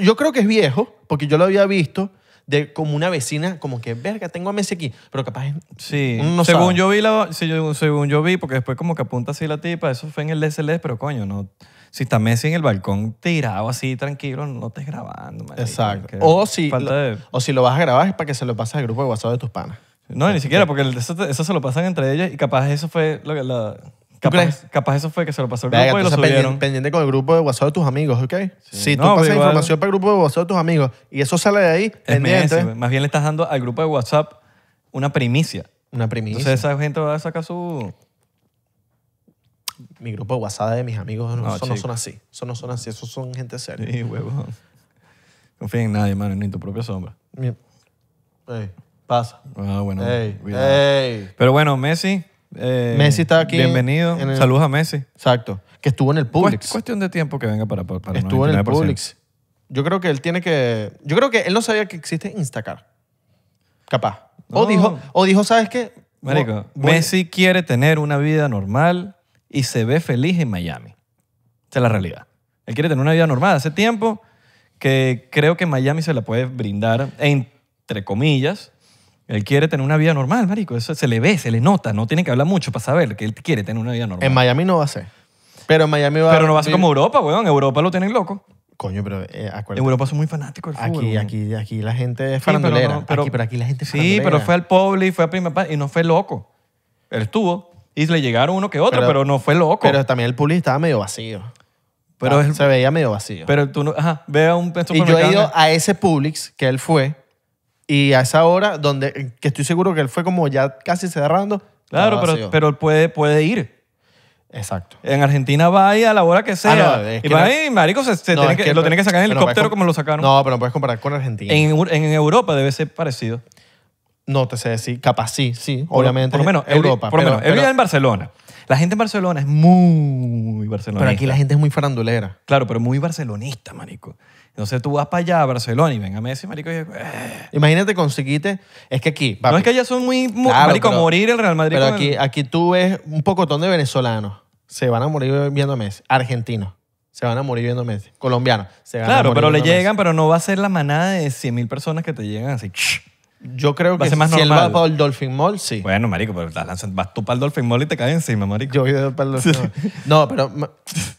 Yo creo que es viejo, porque yo lo había visto de como una vecina, como que, verga, tengo a Messi aquí. Pero capaz sí. no según yo vi sí, según yo vi, porque después como que apunta así la tipa, eso fue en el DSLS, e pero coño, no. Si está Messi en el balcón tirado así tranquilo, no estés grabando, Exacto. O si, lo, o si lo vas a grabar es para que se lo pases al grupo de WhatsApp de tus panas. No, ni siquiera, porque eso, se lo pasan entre ellas y capaz eso fue lo que la, Capaz, capaz eso fue que se lo pasó el grupo y lo pendiente, con el grupo de WhatsApp de tus amigos, ¿ok? Si tú No, pasas información para el grupo de WhatsApp de tus amigos y eso sale de ahí, pendiente. Más bien le estás dando al grupo de WhatsApp una primicia. Una primicia. Entonces esa gente va a sacar su... Mi grupo de WhatsApp de mis amigos, eso no son así. Eso no son así, eso son gente seria. Sí, huevón. Confía en nadie, mano, ni en tu propia sombra. Ey, pasa. Ah, bueno. Ey, ey. Pero bueno, Messi, eh, Messi está aquí. Bienvenido. Saludos a Messi. Exacto. Que estuvo en el Publix. Es cuestión de tiempo que venga para, para estuvo en el Yo creo que él tiene que. Yo creo que él no sabía que existe Instacar. Capaz. O dijo, o dijo, ¿sabes qué? Marico, Messi quiere tener una vida normal y se ve feliz en Miami. Esa es la realidad. Él quiere tener una vida normal. Hace tiempo que creo que Miami se la puede brindar, entre comillas, él quiere tener una vida normal, marico. Eso se le ve, se le nota. No tiene que hablar mucho para saber que él quiere tener una vida normal. En Miami no va a ser. Pero en Miami va Pero no va a ser como Europa, weón. En Europa lo tienen loco. Coño, pero eh, En Europa son muy fanáticos del fútbol. Aquí, aquí, aquí la gente es pero pero- aquí, la gente es Sí, pero fue al Publix, fue a Prima Paz y no fue loco. Él estuvo y le llegaron uno que otro, pero, no fue loco. Pero también el Publix estaba medio vacío. Pero se veía medio vacío. pero tú no. Ajá, ve un Y yo he ido a ese Publix que él fue y a esa hora, donde, que estoy seguro que él fue como ya casi cerrando. Claro, pero, pero puede, puede ir. Exacto. En Argentina va ahí a la hora que ah, sea. y va ahí, marico, se, tiene que- lo que sacar en helicóptero como lo sacaron. No, pero no puedes comparar con Argentina. En, en Europa debe ser parecido. No te sé decir, capaz sí, sí, obviamente. Por lo menos, Europa. Por lo menos, él pero- vive en Barcelona. La gente en Barcelona es muy barcelonista. Pero aquí la gente es muy farandulera. Claro, pero muy barcelonista, marico. Entonces tú vas para allá a Barcelona y venga a Messi, marico, eh". Imagínate conseguiste... Es que aquí... No es que allá son muy... marico, morir el Real Madrid. pero aquí, tú ves un pocotón de venezolanos. Se van a morir viendo a Messi. Argentinos. Se van a morir viendo a Messi. Colombianos. Se van a Claro, pero le llegan, pero no va a ser la manada de 100.000 personas que te llegan así. Yo creo que si él va para el Dolphin Mall, sí. Bueno, marico, pero vas tú para el Dolphin Mall y te caes encima, marico. Yo voy para el No, pero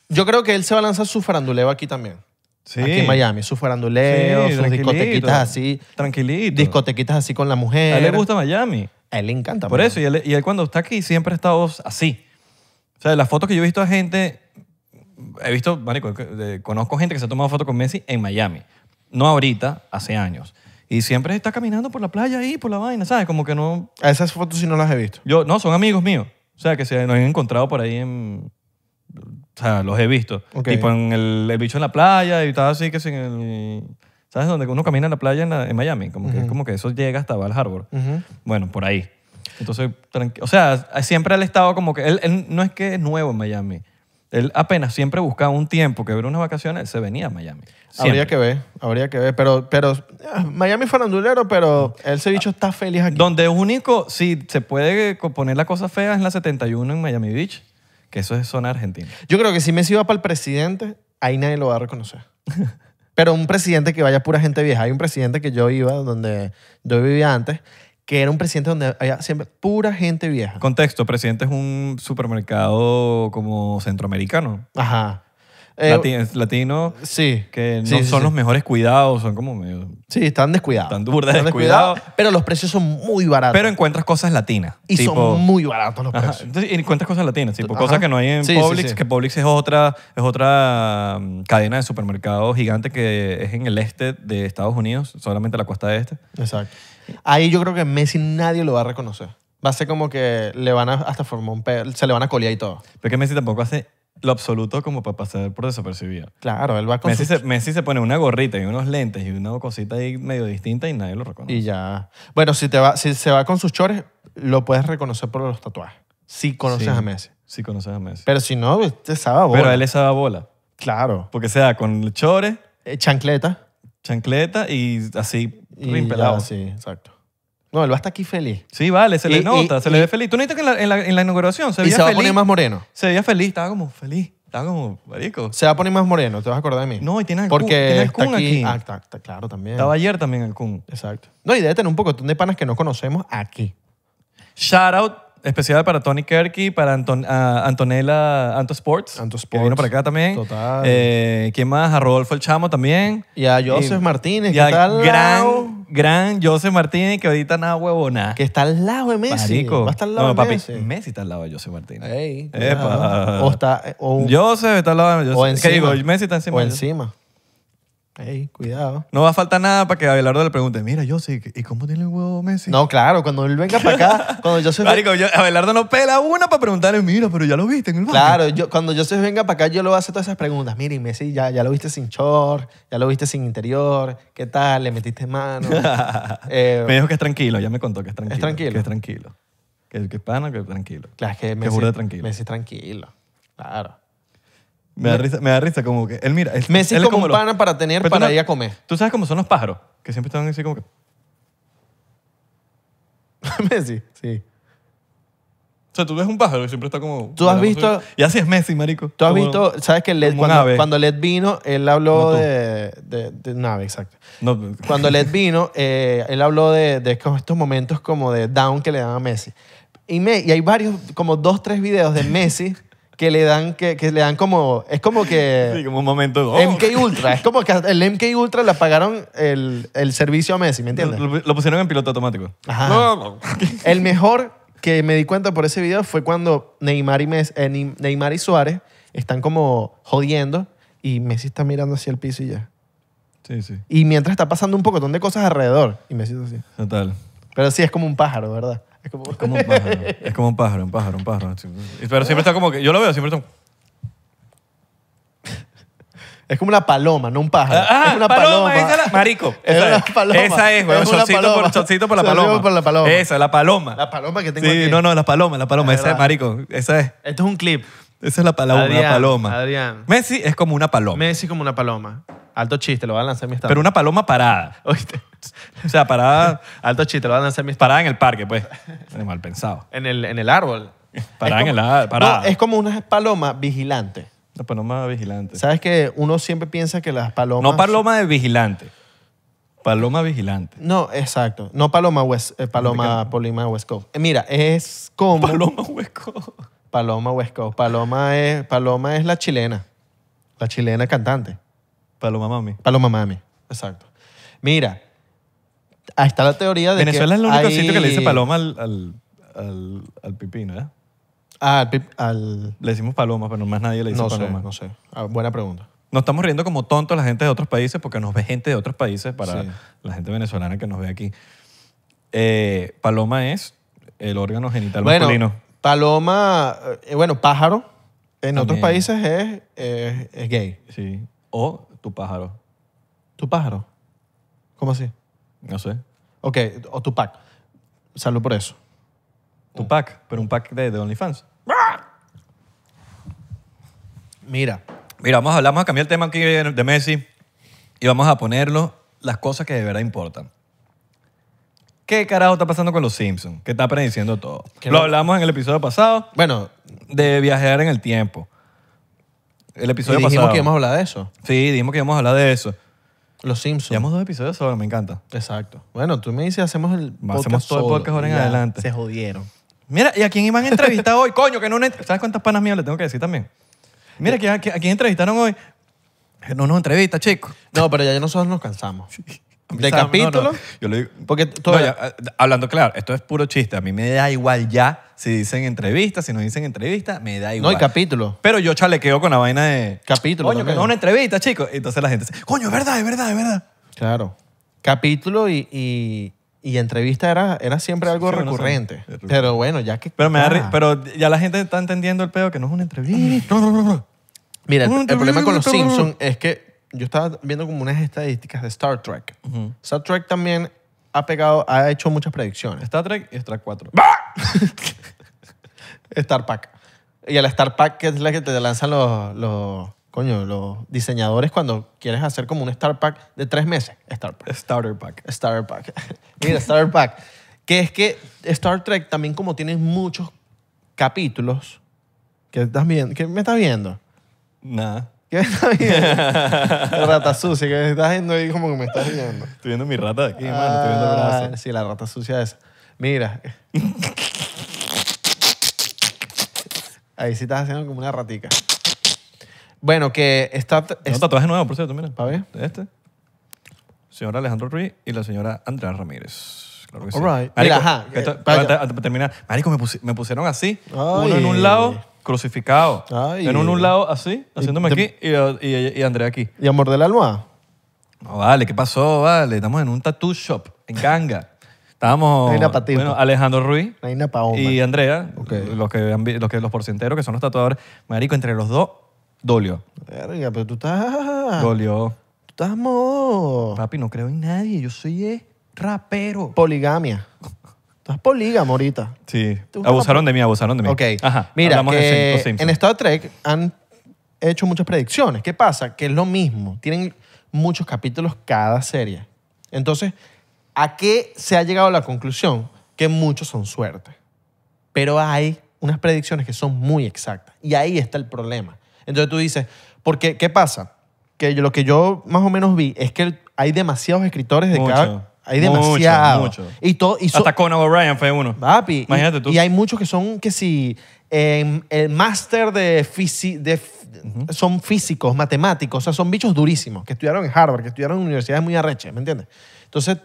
yo creo que él se va a lanzar su faranduleo aquí también. Sí. Aquí en Miami, su faranduleo, sus discotequitas así. Tranquilito. Discotequitas así con la mujer. A él le gusta Miami. A él le encanta. Por eso, y él, y él, cuando está aquí siempre ha estado así. O sea, las fotos que yo he visto a gente, he visto, marico, conozco gente que se ha tomado fotos con Messi en Miami. No ahorita, hace años. Y siempre está caminando por la playa ahí, por la vaina, ¿sabes? Como que no... A esas fotos sí no las he visto. Yo, no, son amigos míos. O sea, que se nos han encontrado por ahí en... O sea, los he visto. y Tipo en el, bicho en la playa y estaba así que sin el... ¿Sabes? Donde uno camina en la playa en, Miami. Como que, como que eso llega hasta Val Harbor. Bueno, por ahí. Entonces, tranquilo. o sea, siempre él ha estado como que... él no es que es nuevo en Miami. Él apenas siempre buscaba un tiempo que ver unas vacaciones, él se venía a Miami. Habría que ver, habría que ver. Pero, pero ah, Miami farandulero, pero ha ah. dicho está feliz aquí. Donde es único, si se puede poner la cosa fea es en la 71 en Miami Beach, que eso es zona argentina. Yo creo que si me va para el presidente, ahí nadie lo va a reconocer. pero un presidente que vaya pura gente vieja. Hay un presidente que yo iba, donde yo vivía antes, que era un presidente donde había siempre pura gente vieja. Contexto, presidente es un supermercado como centroamericano. Ajá. Eh, latino, Sí. que no son los mejores cuidados, son como medio... Sí, están descuidados. Están de descuidados. Pero los precios son muy baratos. Pero encuentras cosas latinas. y son muy baratos los precios. y encuentras cosas latinas, tipo cosas que no hay en Publix, que Publix es otra, es otra mm, cadena de supermercados gigante que es en el este de Estados Unidos, solamente la costa este. Exacto ahí yo creo que Messi nadie lo va a reconocer. Va a ser como que le van a hasta formar un pelo, se le van a colear y todo. Pero que Messi tampoco hace lo absoluto como para pasar por desapercibido. Claro, él va con Messi se, Messi se pone una gorrita y unos lentes y una cosita ahí medio distinta y nadie lo reconoce. y ya. Bueno, si te va si se va con sus chores, lo puedes reconocer por los tatuajes. Si conoces a Messi. Si conoces a Messi. Pero si no, te este, sabe bola. Pero él es a bola. claro, Porque sea con chores, eh, chancleta, chancleta y así, y pelado Sí, exacto. No, él va hasta aquí feliz. Sí, vale, se le nota, se le ve feliz. ¿Tú no que en la, en la- en la inauguración se Y veía se va a poner más moreno. Se veía feliz, estaba como feliz, estaba como marico. Se va a poner más moreno, te vas a acordar de mí. No, y tiene al Kun- tiene Kun aquí. Ah, claro, también. Estaba ayer también el Kun. Exacto. No, y debe tener un poco de panas que no conocemos aquí. Shout out especial para Tony Kerky, para Antonella Antosports, Sports, Anto que vino para acá también. Total. Eh, ¿Quién más? A Rodolfo el Chamo también. Y a Joseph Martínez, ¿Qué que está gran, gran Joseph Martínez, que ahorita nada huevona. Que está al lado de Messi. Va a estar al lado de Messi. Messi está al lado de Joseph Martínez. Ey, O está... Eh, o, Joseph está al lado de Messi. O encima. Messi está encima. O encima. Ey, cuidado. No va a faltar nada para que Abelardo le pregunte, mira, yo sí, ¿y cómo tiene el huevo Messi? No, claro, cuando él venga para acá, cuando yo soy... yo, Abelardo no pela una para preguntarle, mira, pero ya lo viste en el barrio. Claro, cuando yo venga para acá, yo le voy a hacer todas esas preguntas. Mira, y Messi, ya, ya lo viste sin short, ya lo viste sin interior, ¿qué tal? ¿Le metiste mano? Eh, me dijo que es tranquilo, ya me contó que es tranquilo. Es tranquilo. Que es tranquilo. Que, que es pana, que es tranquilo. Claro, es que Messi, que tranquilo. Messi tranquilo, claro. Me da, risa, como que él mira. Él, es como, un pana para tener para ir a comer. Tú sabes cómo son los pájaros, que siempre están así como que. Messi, sí. O sea, tú ves un pájaro que siempre está como. Tú has visto- Y así es Messi, marico. Tú has visto, sabes que cuando, cuando Led vino, él habló de, de, exacto. Cuando Led vino, eh, él habló de, de estos momentos como de down que le dan a Messi. Y, me- y hay varios, como dos, tres videos de Messi que le dan, que, que le dan como, es como que... Sí, como un momento. Oh. MK Ultra, es como que el MK Ultra le pagaron el, el servicio a Messi, ¿me entiendes? Lo, pusieron en piloto automático. Ajá. El mejor que me di cuenta por ese video fue cuando Neymar y, Mes- eh, Neymar y Suárez están como jodiendo y Messi está mirando hacia el piso y ya. Sí, sí. Y mientras está pasando un montón de cosas alrededor y Messi está así. Total. Pero sí, es como un pájaro, ¿verdad? Es como, es como un pájaro. Es como un pájaro, un pájaro, un pájaro. Pero siempre está como que. Yo lo veo, siempre está. Es como una paloma, no un pájaro. Ah, es una paloma. paloma. Esa marico. esa es. paloma. Esa es, güey. Es chocito por, la paloma. por la paloma. Esa, la paloma. La paloma que tengo sí, aquí. No, no, la paloma, la paloma. esa es, marico. Esa es. Esto es un clip. Esa es la paloma, la paloma. Adrián. Messi es como una paloma. Messi como una paloma. Alto chiste, lo van a lanzar mi estado. Pero una paloma parada. O sea, parada. Alto chiste, lo van a lanzar en mi Parada en el parque, pues. Mal pensado. En el, en el árbol. Parada en el árbol. No, es como una paloma vigilante. Una paloma vigilante. ¿Sabes que uno siempre piensa que las palomas. No paloma de vigilante. Paloma vigilante. No, exacto. No paloma eh, West, paloma Polima West Coast. mira, es como Paloma West Paloma West Paloma es paloma es la chilena. La chilena cantante. Paloma Mami. Paloma Mami, exacto. Mira, ahí está la teoría de Venezuela es el único sitio que le dice paloma al, al, al, pipí, ¿no? Ah, al... Le decimos paloma, pero más nadie le dice no paloma. no sé. Ah, buena pregunta. Nos estamos riendo como tontos la gente de otros países porque nos ve gente de otros países para la gente venezolana que nos ve aquí. Eh, paloma es el órgano genital masculino. paloma, eh, bueno, pájaro, en otros países es, es gay. Sí. O tu pájaro. ¿Tu pájaro? ¿Cómo así? No sé. Ok, o tu pack. Salud por eso. Tu pack, pero un pack de, OnlyFans. Mira, Mira, vamos a, hablar, vamos a cambiar el tema aquí de Messi y vamos a ponerlo las cosas que de verdad importan. ¿Qué carajo está pasando con los Simpsons? Que está prediciendo todo. Lo hablamos en el episodio pasado bueno, de viajar en el tiempo. El episodio dijimos que íbamos a hablar de eso. Sí, dijimos que íbamos a hablar de eso. Los Simpsons. Llevamos dos episodios ahora, me encanta. Exacto. Bueno, tú me dices, hacemos el Hacemos todo el podcast ahora en adelante. Se jodieron. Mira, ¿y a quién iban a entrevistar hoy? Coño, que no... ¿Sabes cuántas panas mías le tengo que decir también? Mira, ¿a, quién- entrevistaron hoy? No nos entrevista, chicos. No, pero ya nosotros nos cansamos. de capítulo. porque eh, hablando claro, esto es puro chiste. A mí me da igual ya si dicen entrevista, si no dicen entrevista, me da igual. No, hay capítulo. Pero yo chalequeo con la vaina de capítulo. Coño, que no es una entrevista, chicos. Entonces la gente dice, coño, es verdad, es verdad, es verdad. Claro. Capítulo y, y, entrevista era, era siempre algo recurrente. pero bueno, ya que. Pero, me da pero ya la gente está entendiendo el pedo que no es una entrevista. Mira, el, el problema con los Simpsons es que yo estaba viendo como unas estadísticas de Star Trek. Star Trek también ha pegado, ha hecho muchas predicciones. Star Trek y Star 4. Star Pack. Y el Star Pack que es la que te lanzan los, los, coño, los diseñadores cuando quieres hacer como un Star Pack de tres meses. Star Pack. Starter Pack. Mira, Star Pack. Que es que Star Trek también como tiene muchos capítulos. ¿Qué, estás viendo? ¿Qué me estás viendo? Nada. ¿Qué rata sucia, que me estás viendo ahí como que me estás viendo. Estoy viendo mi rata aquí, ah, mano. Estoy viendo sí, la rata sucia esa. Mira. Ahí sí estás haciendo como una ratica. Bueno, que está... es- tatuaje nuevo, por cierto, mira. ¿Pa' ver? Este. Señora Alejandro Ruiz y la señora Andrea Ramírez. Claro que sí. All right. ajá. esto- eh, para- terminar. Marico, me, me pusieron así, uno en un lado crucificado. en un, un lado así, haciéndome aquí y, Andrea aquí. ¿Y amor de la almohada? No, vale, ¿qué pasó? Vale, estamos en un tattoo shop en Ganga. Estábamos, bueno, Alejandro Ruiz y Andrea, los, que los, que, los porcenteros, que son los tatuadores. Marico, entre los dos, dolió. Verga, pero tú estás... Dolió. Tú estás Papi, no creo en nadie, yo soy eh, rapero. poligamia. Estás polígamo Sí. Abusaron de mí, abusaron de mí. Ok. Ajá. Mira, que en Star Trek han hecho muchas predicciones. ¿Qué pasa? Que es lo mismo. Tienen muchos capítulos cada serie. Entonces, ¿a qué se ha llegado la conclusión? Que muchos son suerte. Pero hay unas predicciones que son muy exactas. Y ahí está el problema. Entonces tú dices, ¿por ¿qué pasa? Que lo que yo más o menos vi es que hay demasiados escritores de cada hay demasiado. Y todo, y Hasta Conan O'Brien fue uno. Papi. Imagínate tú. Y hay muchos que son que si em, el máster de, de son físicos, matemáticos, o sea, son bichos durísimos, que estudiaron en Harvard, que estudiaron en universidades muy arreches, ¿me entiendes? Entonces,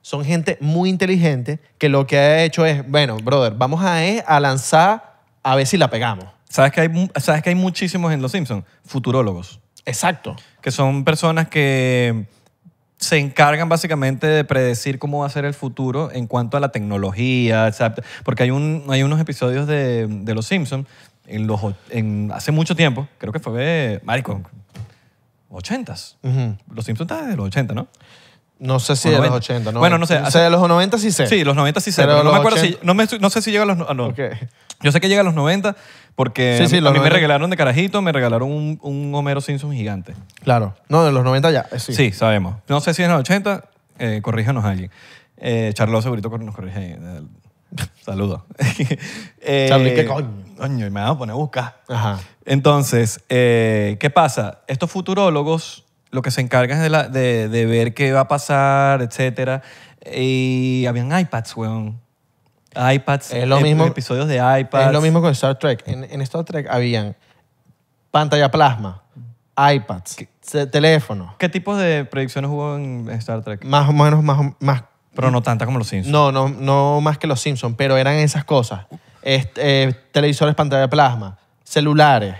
son gente muy inteligente que lo que ha hecho es, bueno, brother, vamos a, eh, a lanzar a ver si la pegamos. ¿Sabes que, hay, ¿Sabes que hay muchísimos en Los Simpsons? Futurólogos. Exacto. Que son personas que se encargan básicamente de predecir cómo va a ser el futuro en cuanto a la tecnología, etc. porque hay, un, hay unos episodios de, de Los Simpsons en los, en, hace mucho tiempo, creo que fue, marico, 80s. Los Simpsons están desde los 80, ¿no? No sé si de los 80, ¿no? Bueno, no sé. O sea, de los 90 sí sé. Sí, los 90 sí sé. Pero no, me acuerdo si, no, me, no, sé si llega a los... A okay. Yo sé que llega a los 90 porque a, mí- me regalaron de carajito, me regalaron un, un Homero Simpson gigante. Claro. No, de los 90 ya. Eh, sí. sabemos. No sé si es en los 80, eh, corríjanos alguien. Eh, Charlo segurito nos corrige ahí. Eh, Saludos. Charly, Charlie, ¿qué coño? Coño, me vas a poner a buscar. Ajá. Entonces, ¿qué pasa? Estos futurólogos lo que se encargan es de, la- de- de ver qué va a pasar, etcétera. Y habían iPads, weón iPads, es lo mismo, episodios de iPads. Es lo mismo con Star Trek. En, Star Trek habían pantalla plasma, iPads, teléfonos. ¿Qué tipos de predicciones hubo en Star Trek? Más o menos, más, más. Pero no tanta como los Simpsons. No, no, no más que los Simpsons, pero eran esas cosas. Este, televisores pantalla plasma, celulares,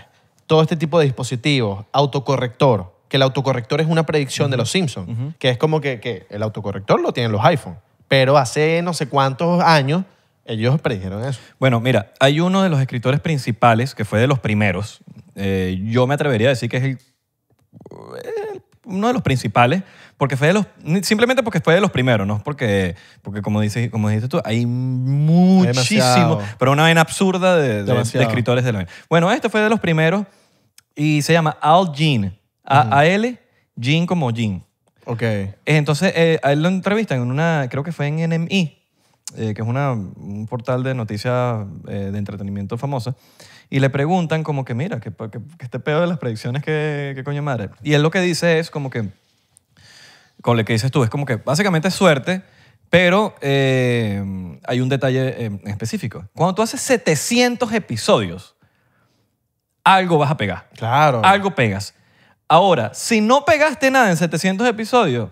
todo este tipo de dispositivos, autocorrector, que el autocorrector es una predicción de los Simpsons, que es como que, que el autocorrector lo tienen los iPhones, pero hace no sé cuántos años ellos predijeron eso. Bueno, mira, hay uno de los escritores principales que fue de los primeros. Eh, yo me atrevería a decir que es el, eh, uno de los principales, porque fue de los, simplemente porque fue de los primeros, ¿no? Porque, porque como, dices, como dices tú, hay muchísimo, pero una vaina absurda de, escritores de la Bueno, este fue de los primeros y se llama Al Jean. A-L, Jean como Jean. Ok. Entonces, eh, a él lo entrevistan en una, creo que fue en NMI eh, que es una, un portal de noticias eh, de entretenimiento famosa, y le preguntan como que, mira, que, este pedo de las predicciones, que, que, coño madre. Y él lo que dice es como que, con lo que dices tú, es como que básicamente es suerte, pero eh, hay un detalle en específico. Cuando tú haces 700 episodios, algo vas a pegar. Claro. Algo pegas. Ahora, si no pegaste nada en 700 episodios,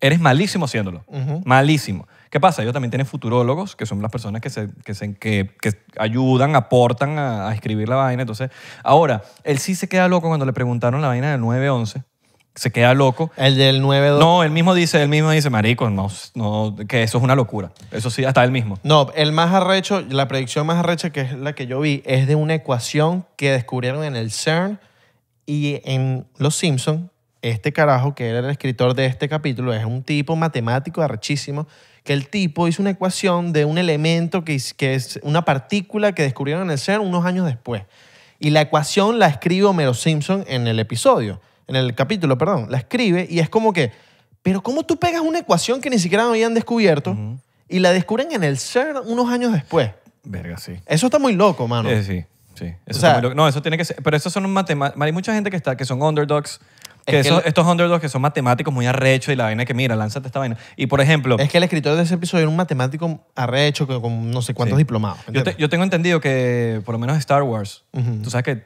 eres malísimo haciéndolo. Malísimo. ¿Qué pasa? Ellos también tienen futurólogos, que son las personas que, se, que, se, que, que ayudan, aportan a, escribir la vaina. Entonces, ahora, él sí se queda loco cuando le preguntaron la vaina del 911. Se queda loco. El del 92. No, él mismo dice, él mismo dice, marico, no, no, que eso es una locura. Eso sí, hasta él mismo. No, el más arrecho, la predicción más arrecha que es la que yo vi, es de una ecuación que descubrieron en el CERN y en Los Simpsons. Este carajo, que era el escritor de este capítulo, es un tipo matemático arrechísimo que el tipo hizo una ecuación de un elemento que, que es una partícula que descubrieron en el CERN unos años después. Y la ecuación la escribe Homero Simpson en el episodio, en el capítulo, perdón. La escribe y es como que, pero ¿cómo tú pegas una ecuación que ni siquiera habían descubierto y la descubren en el CERN unos años después? Verga, sí. Eso está muy loco, mano. Eh, sí, sí. Eso No, eso tiene que ser. Pero eso son matemáticas. Hay mucha gente que, está, que son underdogs que estos underdogs que son matemáticos muy arrechos y la vaina que mira, lánzate esta vaina. Y por ejemplo. Es que el escritor de ese episodio era un matemático arrecho que con no sé cuántos diplomados. Yo, tengo entendido que, por lo menos Star Wars, tú sabes que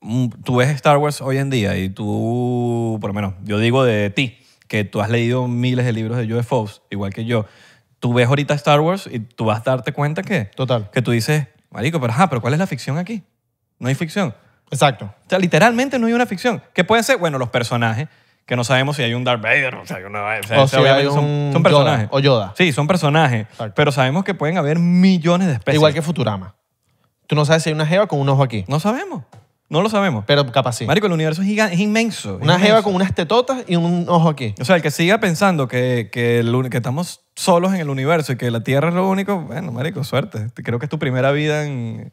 mm, tú ves Star Wars hoy en día y tú, por lo menos, yo digo de ti, que tú has leído miles de libros de Joe Fox, igual que yo. Tú ves ahorita Star Wars y tú vas a darte cuenta que. Total. Que tú dices, marico, pero ajá, pero ¿cuál es la ficción aquí? No hay ficción. Exacto. O sea, literalmente no hay una ficción. ¿Qué puede ser? Bueno, los personajes, que no sabemos si hay un Darth Vader, o si hay O, sea, son, un son personajes. o Yoda. Sí, son personajes. Pero sabemos que pueden haber millones de especies. Igual que Futurama. Tú no sabes si hay una geo con un ojo aquí. No sabemos. No lo sabemos. Pero capaz sí. Marico, el universo es, es inmenso. Una jeva con unas tetotas y un ojo aquí. O sea, el que siga pensando que, el que estamos solos en el universo y que la Tierra es lo único, bueno, marico, suerte. Creo que es tu primera vida en,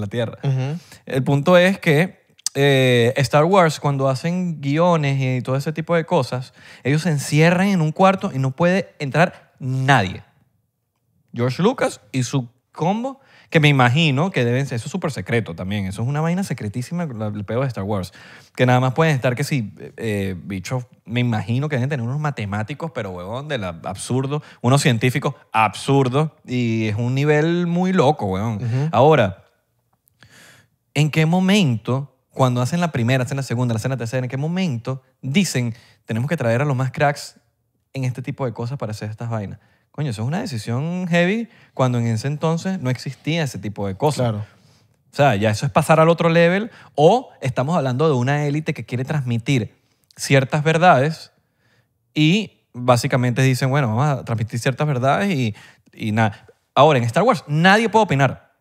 la Tierra. El punto es que eh, Star Wars, cuando hacen guiones y todo ese tipo de cosas, ellos se encierran en un cuarto y no puede entrar nadie. George Lucas y su combo que me imagino que deben ser, eso es súper secreto también, eso es una vaina secretísima, el pedo de Star Wars, que nada más pueden estar que si, eh, bicho, me imagino que deben tener unos matemáticos, pero weón, de la, absurdo, unos científicos absurdos, y es un nivel muy loco, weón. Ahora, ¿en qué momento cuando hacen la primera, hacen la segunda, hacen la tercera, ¿en qué momento dicen tenemos que traer a los más cracks en este tipo de cosas para hacer estas vainas? Coño, eso es una decisión heavy cuando en ese entonces no existía ese tipo de cosas. Claro. O sea, ya eso es pasar al otro level o estamos hablando de una élite que quiere transmitir ciertas verdades y básicamente dicen, bueno, vamos a transmitir ciertas verdades y, nada. Ahora, en Star Wars nadie puede opinar.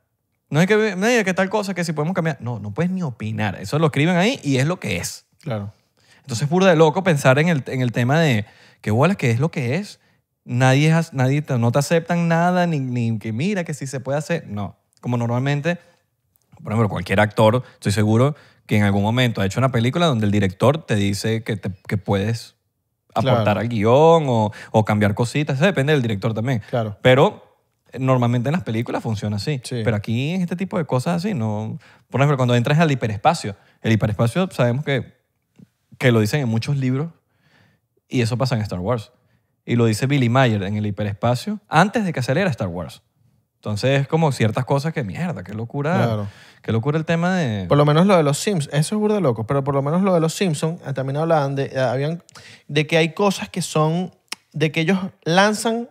No hay que nadie que tal cosa, que si podemos cambiar. No, no puedes ni opinar. Eso lo escriben ahí y es lo que es. Claro. Entonces, burda de loco pensar en el, en el tema de qué bolas que es lo que es Nadie, nadie no te aceptan nada, ni, que mira que si se puede hacer. No. Como normalmente, por ejemplo, cualquier actor, estoy seguro que en algún momento ha hecho una película donde el director te dice que, puedes aportar al guión o, cambiar cositas. Eso depende del director también. Claro. Pero normalmente en las películas funciona así. Pero aquí en este tipo de cosas así, no. Por ejemplo, cuando entras al hiperespacio, el hiperespacio sabemos que, que lo dicen en muchos libros y eso pasa en Star Wars y lo dice Billy Mayer en el hiperespacio, antes de que saliera Star Wars. Entonces, es como ciertas cosas que mierda, qué locura. Claro. Qué locura el tema de. Por lo menos lo de los Sims, eso es burdo loco, pero por lo menos lo de los Simpsons, eh, también hablaban de, eh, habían, de que hay cosas que son. de que ellos lanzan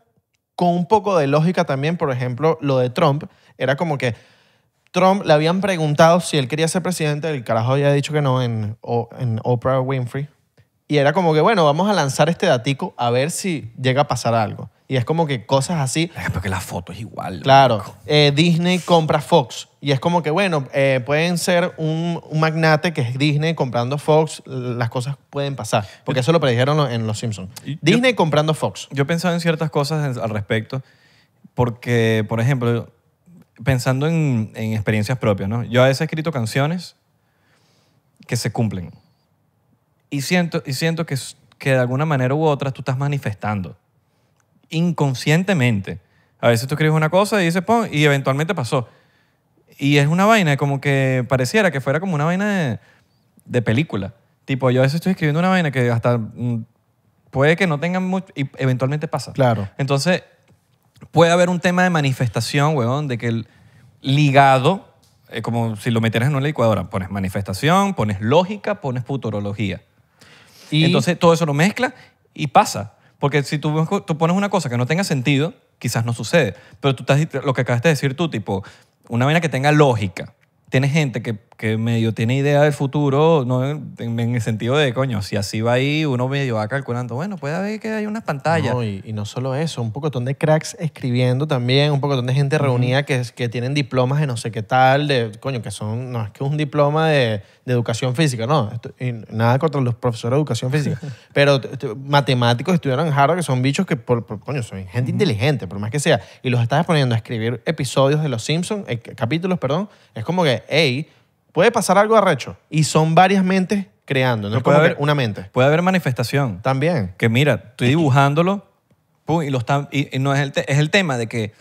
con un poco de lógica también. Por ejemplo, lo de Trump, era como que. Trump le habían preguntado si él quería ser presidente, el carajo había dicho que no en, en Oprah Winfrey, y era como que, bueno, vamos a lanzar este datico a ver si llega a pasar algo. Y es como que cosas así. Porque la foto es igual. Claro. Eh, Disney compra Fox. Y es como que, bueno, eh, pueden ser un, magnate que es Disney comprando Fox, las cosas pueden pasar. Porque eso lo predijeron en Los Simpsons. Disney comprando Fox. Yo he pensado en ciertas cosas al respecto, porque, por ejemplo, pensando en, en experiencias propias, ¿no? Yo a veces he escrito canciones que se cumplen. Y siento, y siento que, que de alguna manera u otra tú estás manifestando inconscientemente. A veces tú escribes una cosa y dices, pon, y eventualmente pasó. Y es una vaina como que pareciera que fuera como una vaina de, de película. Tipo, yo a veces estoy escribiendo una vaina que hasta mm, puede que no tenga mucho, y eventualmente pasa. Claro. Entonces, puede haber un tema de manifestación, weón, de que el ligado, eh, como si lo metieras en una licuadora, pones manifestación, pones lógica, pones futurología. Entonces todo eso lo mezcla y pasa. Porque si tú, pones una cosa que no tenga sentido, quizás no sucede. Pero tú estás, lo que acabas de decir tú, tipo, una vaina que tenga lógica. Tiene gente que que medio tiene idea del futuro, no en, el sentido de, coño, si así va ahí, uno medio va calculando, bueno, puede haber que hay unas pantallas. y, no solo eso, un pocotón de cracks escribiendo también, un pocotón de gente reunida que, que tienen diplomas de no sé qué tal, de, coño, que son, no es que un diploma de, de educación física, no, nada contra los profesores de educación física, pero matemáticos estudiaron en Harvard que son bichos que, por, coño, son gente inteligente, por más que sea, y los estás poniendo a escribir episodios de Los Simpsons, eh, capítulos, perdón, es como que, hey, puede pasar algo arrecho. Y son varias mentes creando, no, puede haber- una mente. Puede haber manifestación. También. Que mira, estoy dibujándolo pum, y, lo está, y, no es el, tema de que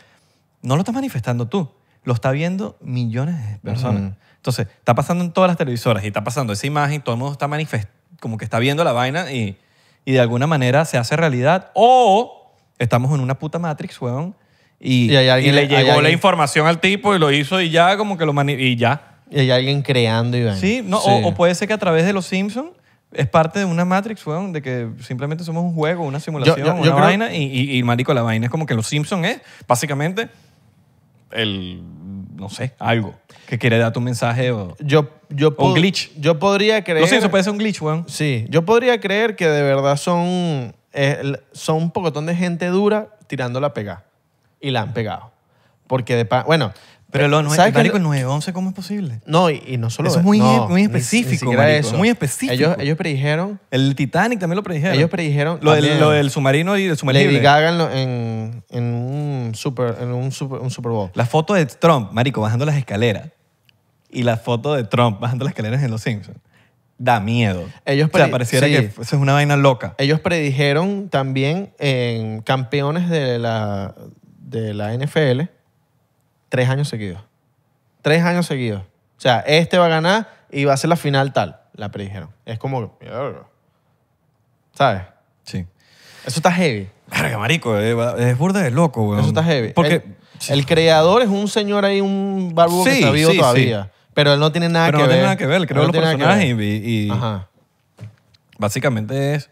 no lo estás manifestando tú, lo está viendo millones de personas. Entonces, está pasando en todas las televisoras y está pasando esa imagen, todo el mundo está manifestando, como que está viendo la vaina y, de alguna manera se hace realidad o estamos en una puta Matrix, weón, y, Y le llegó la información al tipo y lo hizo y ya como que lo manifestó y ya. Y hay alguien creando y Sí, no, O, puede ser que a través de los Simpsons es parte de una Matrix, weón, de que simplemente somos un juego, una simulación, una vaina. Y, y, y, marico, la vaina es como que los Simpsons es básicamente el, no sé, algo que quiere dar tu mensaje o, yo, yo un glitch. Yo podría creer... Los Simpsons puede ser un glitch, weón. Sí, yo podría creer que de verdad son, eh, son un pocotón de gente dura tirando la pegada. Y la han pegado. Porque de pa... Bueno, pero lo nuevo, ¿sabes marico, 911, ¿cómo es posible? No, y, no solo eso. Es muy, muy específico, Muy específico. Ellos, ellos, predijeron... El Titanic también lo predijeron. Ellos predijeron... Lo, del, submarino y el submarino. Lady Gaga en, en, en, un, super, en un, super, un Bowl. La foto de Trump, marico, bajando las escaleras. Y la foto de Trump bajando las escaleras en Los Simpsons da miedo. Ellos o sea, pareciera que eso es una vaina loca. Ellos predijeron también en campeones de la, de la NFL tres años seguidos. Tres años seguidos. O sea, este va a ganar y va a ser la final tal. La predijeron. Es como. ¿Sabes? Sí. Eso está heavy. Verga, marico, eh, es burda de loco, weón. Eso está heavy. Porque el, creador es un señor ahí, un barbudo sí, que está vivo todavía. Pero él no tiene nada que no ver. no tiene nada que ver. Creo no los personajes y, y... Ajá. Básicamente es...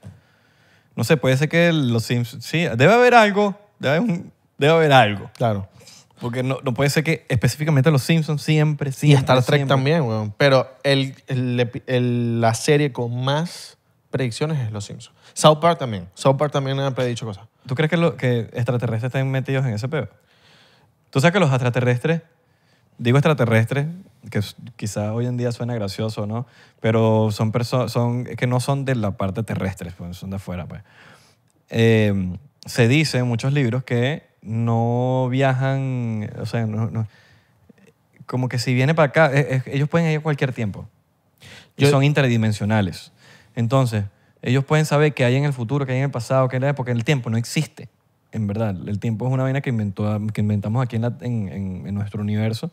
No sé, puede ser que los Sims... Sí, debe haber algo. Debe, debe haber algo. Claro. Porque no, no puede ser que específicamente los Simpsons siempre, siempre. Y Star Trek también, weón. Pero el, la serie con más predicciones es Los Simpsons. South Park también. South Park también ha predicho cosas. ¿Tú crees que, lo, que extraterrestres estén metidos en ese peo? ¿Tú sabes que los extraterrestres, digo extraterrestres, que quizás hoy en día suena gracioso, ¿no? Pero son personas son, que no son de la parte terrestre, pues, son de afuera, pues. Eh, se dice en muchos libros que no viajan, o sea, no, como que si viene para acá, eh, eh, ellos pueden ir a cualquier tiempo. Yo, son interdimensionales. Entonces, ellos pueden saber qué hay en el futuro, qué hay en el pasado, qué hay en la época. El tiempo no existe, en verdad. El tiempo es una vaina que, inventó, que inventamos aquí en, nuestro universo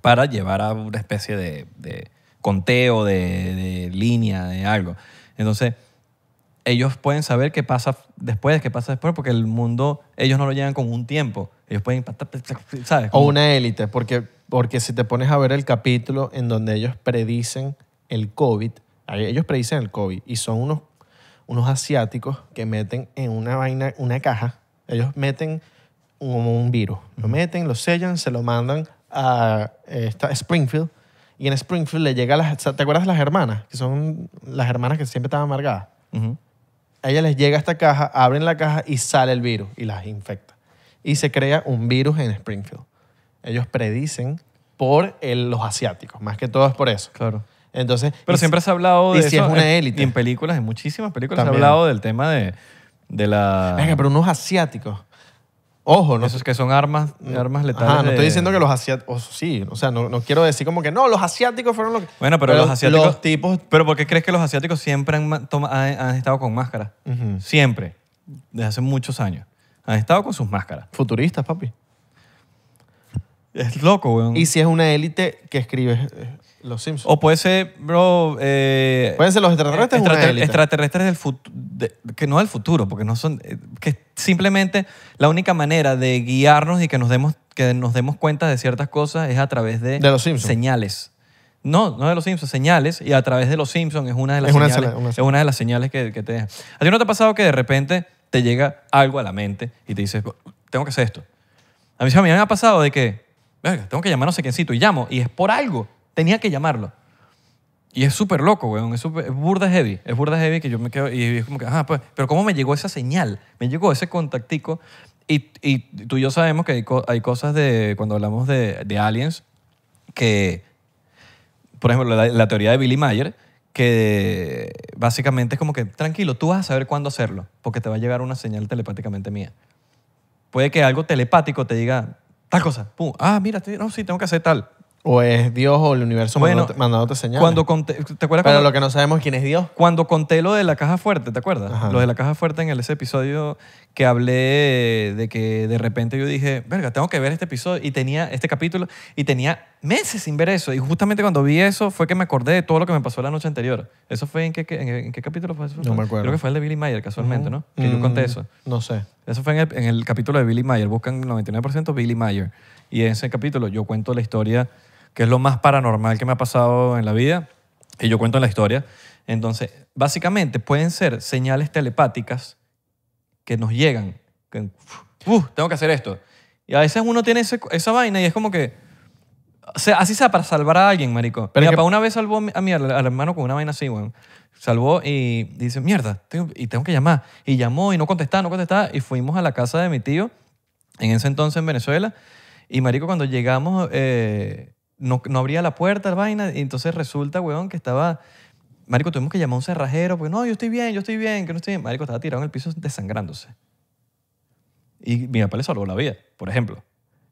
para llevar a una especie de, conteo, de línea, de algo. Entonces, ellos pueden saber qué pasa después, qué pasa después, porque el mundo, ellos no lo llegan con un tiempo. Ellos pueden, ¿sabes? O una élite, porque, porque si te pones a ver el capítulo en donde ellos predicen el COVID, ellos predicen el COVID y son unos, unos asiáticos que meten en una vaina, una caja, ellos meten un, un virus, lo meten, lo sellan, se lo mandan a Springfield y en Springfield le llega a las, ¿te acuerdas de las hermanas? Que son las hermanas que siempre estaban amargadas ella les llega esta caja, abren la caja y sale el virus y las infecta. Y se crea un virus en Springfield. Ellos predicen por los asiáticos, más que todo es por eso. Claro. Entonces, Pero siempre se ha hablado de y eso. es una élite. en películas, en muchísimas películas se ha hablado del tema de, de la... Venga, pero unos asiáticos Ojo, no. es que son armas, mm. armas letales. Ah, no estoy diciendo que los asiáticos. sí, o sea, no, quiero decir como que no, los asiáticos fueron los que. Bueno, pero, los asiáticos. tipos. Pero ¿por qué crees que los asiáticos siempre han, estado con máscaras? Siempre. Desde hace muchos años. Han estado con sus máscaras. Futuristas, papi. Es loco, weón. Y si es una élite que escribe. Eh, los Simpsons. O puede ser, bro. Eh, Pueden ser los extraterrestres. extraterrestres del futuro. que no del futuro, porque no son. Eh, que simplemente la única manera de guiarnos y que nos demos, que nos demos cuenta de ciertas cosas es a través de, De los Simpsons. señales. No, no de los Simpsons, señales. Y a través de los Simpsons es una de las señales. es una de las señales que, te dejan. ¿A ti no te ha pasado que de repente te llega algo a la mente y te dices, tengo que hacer esto? A mí, a mí me ha pasado de que, tengo que llamar a no sé y llamo y es por algo. Tenía que llamarlo. Y es súper loco, weón. Es, burda heavy. Es burda heavy que yo me quedo. Y es como que, ah, pues, pero ¿cómo me llegó esa señal? Me llegó ese contactico. Y, y tú y yo sabemos que hay, cosas de. Cuando hablamos de, aliens, que. Por ejemplo, la, teoría de Billy Mayer, que básicamente es como que, tranquilo, tú vas a saber cuándo hacerlo, porque te va a llegar una señal telepáticamente mía. Puede que algo telepático te diga, tal cosa, pum, ah, mira, no, sí, tengo que hacer tal. ¿O es Dios o el universo bueno, mandándote, señales? Cuando ¿te acuerdas Pero lo que no sabemos quién es Dios. Cuando conté lo de la caja fuerte, ¿te acuerdas? Lo de la caja fuerte en ese episodio que hablé de que de repente yo dije, verga, tengo que ver este episodio y tenía este capítulo y tenía meses sin ver eso. Y justamente cuando vi eso fue que me acordé de todo lo que me pasó la noche anterior. ¿Eso fue en qué, en, qué capítulo fue eso? No me acuerdo. Creo que fue el de Billy Mayer, casualmente, ¿no? Que yo conté mm, eso. No sé. Eso fue en el, en el capítulo de Billy Mayer. Buscan 99% Billy Mayer. Y en ese capítulo yo cuento la historia que es lo más paranormal que me ha pasado en la vida, y yo cuento en la historia. Entonces, básicamente pueden ser señales telepáticas que nos llegan. tengo que hacer esto. Y a veces uno tiene esa vaina y es como que... sea, así sea para salvar a alguien, marico. Pero Mi una vez salvó a mi, al, hermano con una vaina así, weón. Salvó y dice, mierda, tengo, y tengo que llamar. Y llamó y no contestaba, no contestaba. Y fuimos a la casa de mi tío, en ese entonces en Venezuela. Y marico, cuando llegamos, eh, no, abría la puerta, la vaina, y entonces resulta, weón, que estaba... Marico, tuvimos que llamar a un cerrajero, porque no, yo estoy bien, yo estoy bien, que no estoy bien. Marico estaba tirado en el piso desangrándose. Y mi papá le salvó la vida, por ejemplo.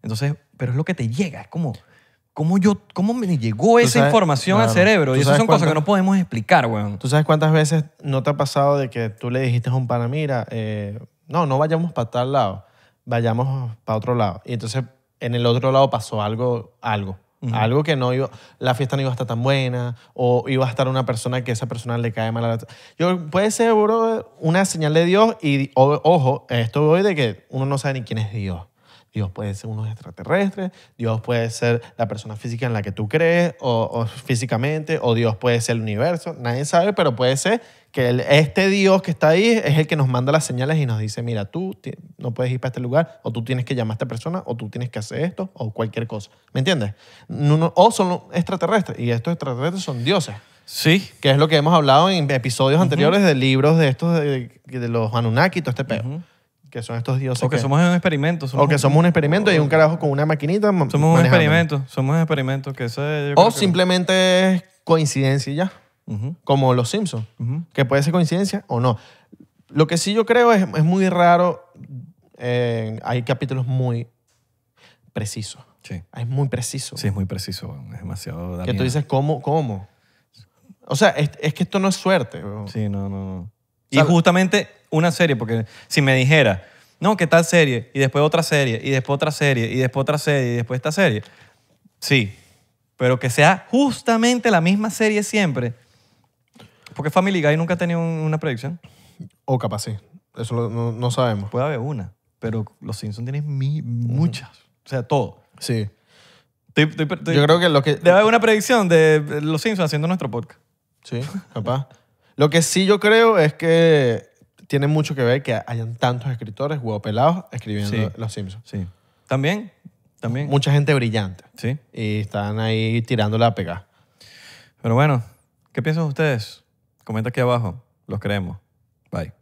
Entonces, pero es lo que te llega, es como, ¿cómo, yo, cómo me llegó esa información al cerebro? Y esas son cosas que no podemos explicar, weón. ¿Tú sabes cuántas veces no te ha pasado de que tú le dijiste a un pana, mira, eh, no, no vayamos para tal lado, vayamos para otro lado? Y entonces en el otro lado pasó algo, algo. Algo que no iba, la fiesta no iba a estar tan buena o iba a estar una persona que esa persona le cae mal a la... Yo, puede ser, una señal de Dios y, ojo, esto voy de que uno no sabe ni quién es Dios. Dios puede ser unos extraterrestres, Dios puede ser la persona física en la que tú crees o, físicamente, o Dios puede ser el universo, nadie sabe, pero puede ser que este Dios que está ahí es el que nos manda las señales y nos dice, mira, tú no puedes ir para este lugar, o tú tienes que llamar a esta persona, o tú tienes que hacer esto, o cualquier cosa. ¿Me entiendes? o son extraterrestres, y estos extraterrestres son dioses. Sí. Que es lo que hemos hablado en episodios anteriores de libros de estos, de, los Anunnaki y todo este pedo que son estos dioses. O que, somos un experimento. o que somos un experimento y un carajo con una maquinita. Somos un experimento, somos un experimento. Que o simplemente es coincidencia y ya. Como los Simpsons. Que puede ser coincidencia o no. Lo que sí yo creo es, muy raro. Eh, hay capítulos muy precisos. Sí. Es muy preciso. Sí, es muy preciso. Es demasiado. Que tú dices, ¿cómo? ¿Cómo? O sea, es, que esto no es suerte. Sí, no, no, Y justamente una serie, porque si me dijera, no, que tal serie, y después otra serie, y después otra serie, y después otra serie, y después esta serie, sí, pero que sea justamente la misma serie siempre. Porque Family Guy nunca ha tenido una predicción. O capaz sí. Eso no, sabemos. Puede haber una, pero Los Simpsons tienen muchas. O sea, todo. Sí. Yo creo que lo que... Debe haber una predicción de Los Simpsons haciendo nuestro podcast. Sí, capaz. Lo que sí yo creo es que tiene mucho que ver que hayan tantos escritores pelados escribiendo Los Simpsons. Sí. También, también. Mucha gente brillante. Sí. Y están ahí tirándola a pegar. Pero bueno, ¿qué piensan ustedes? Comenta aquí abajo. Los creemos. Bye.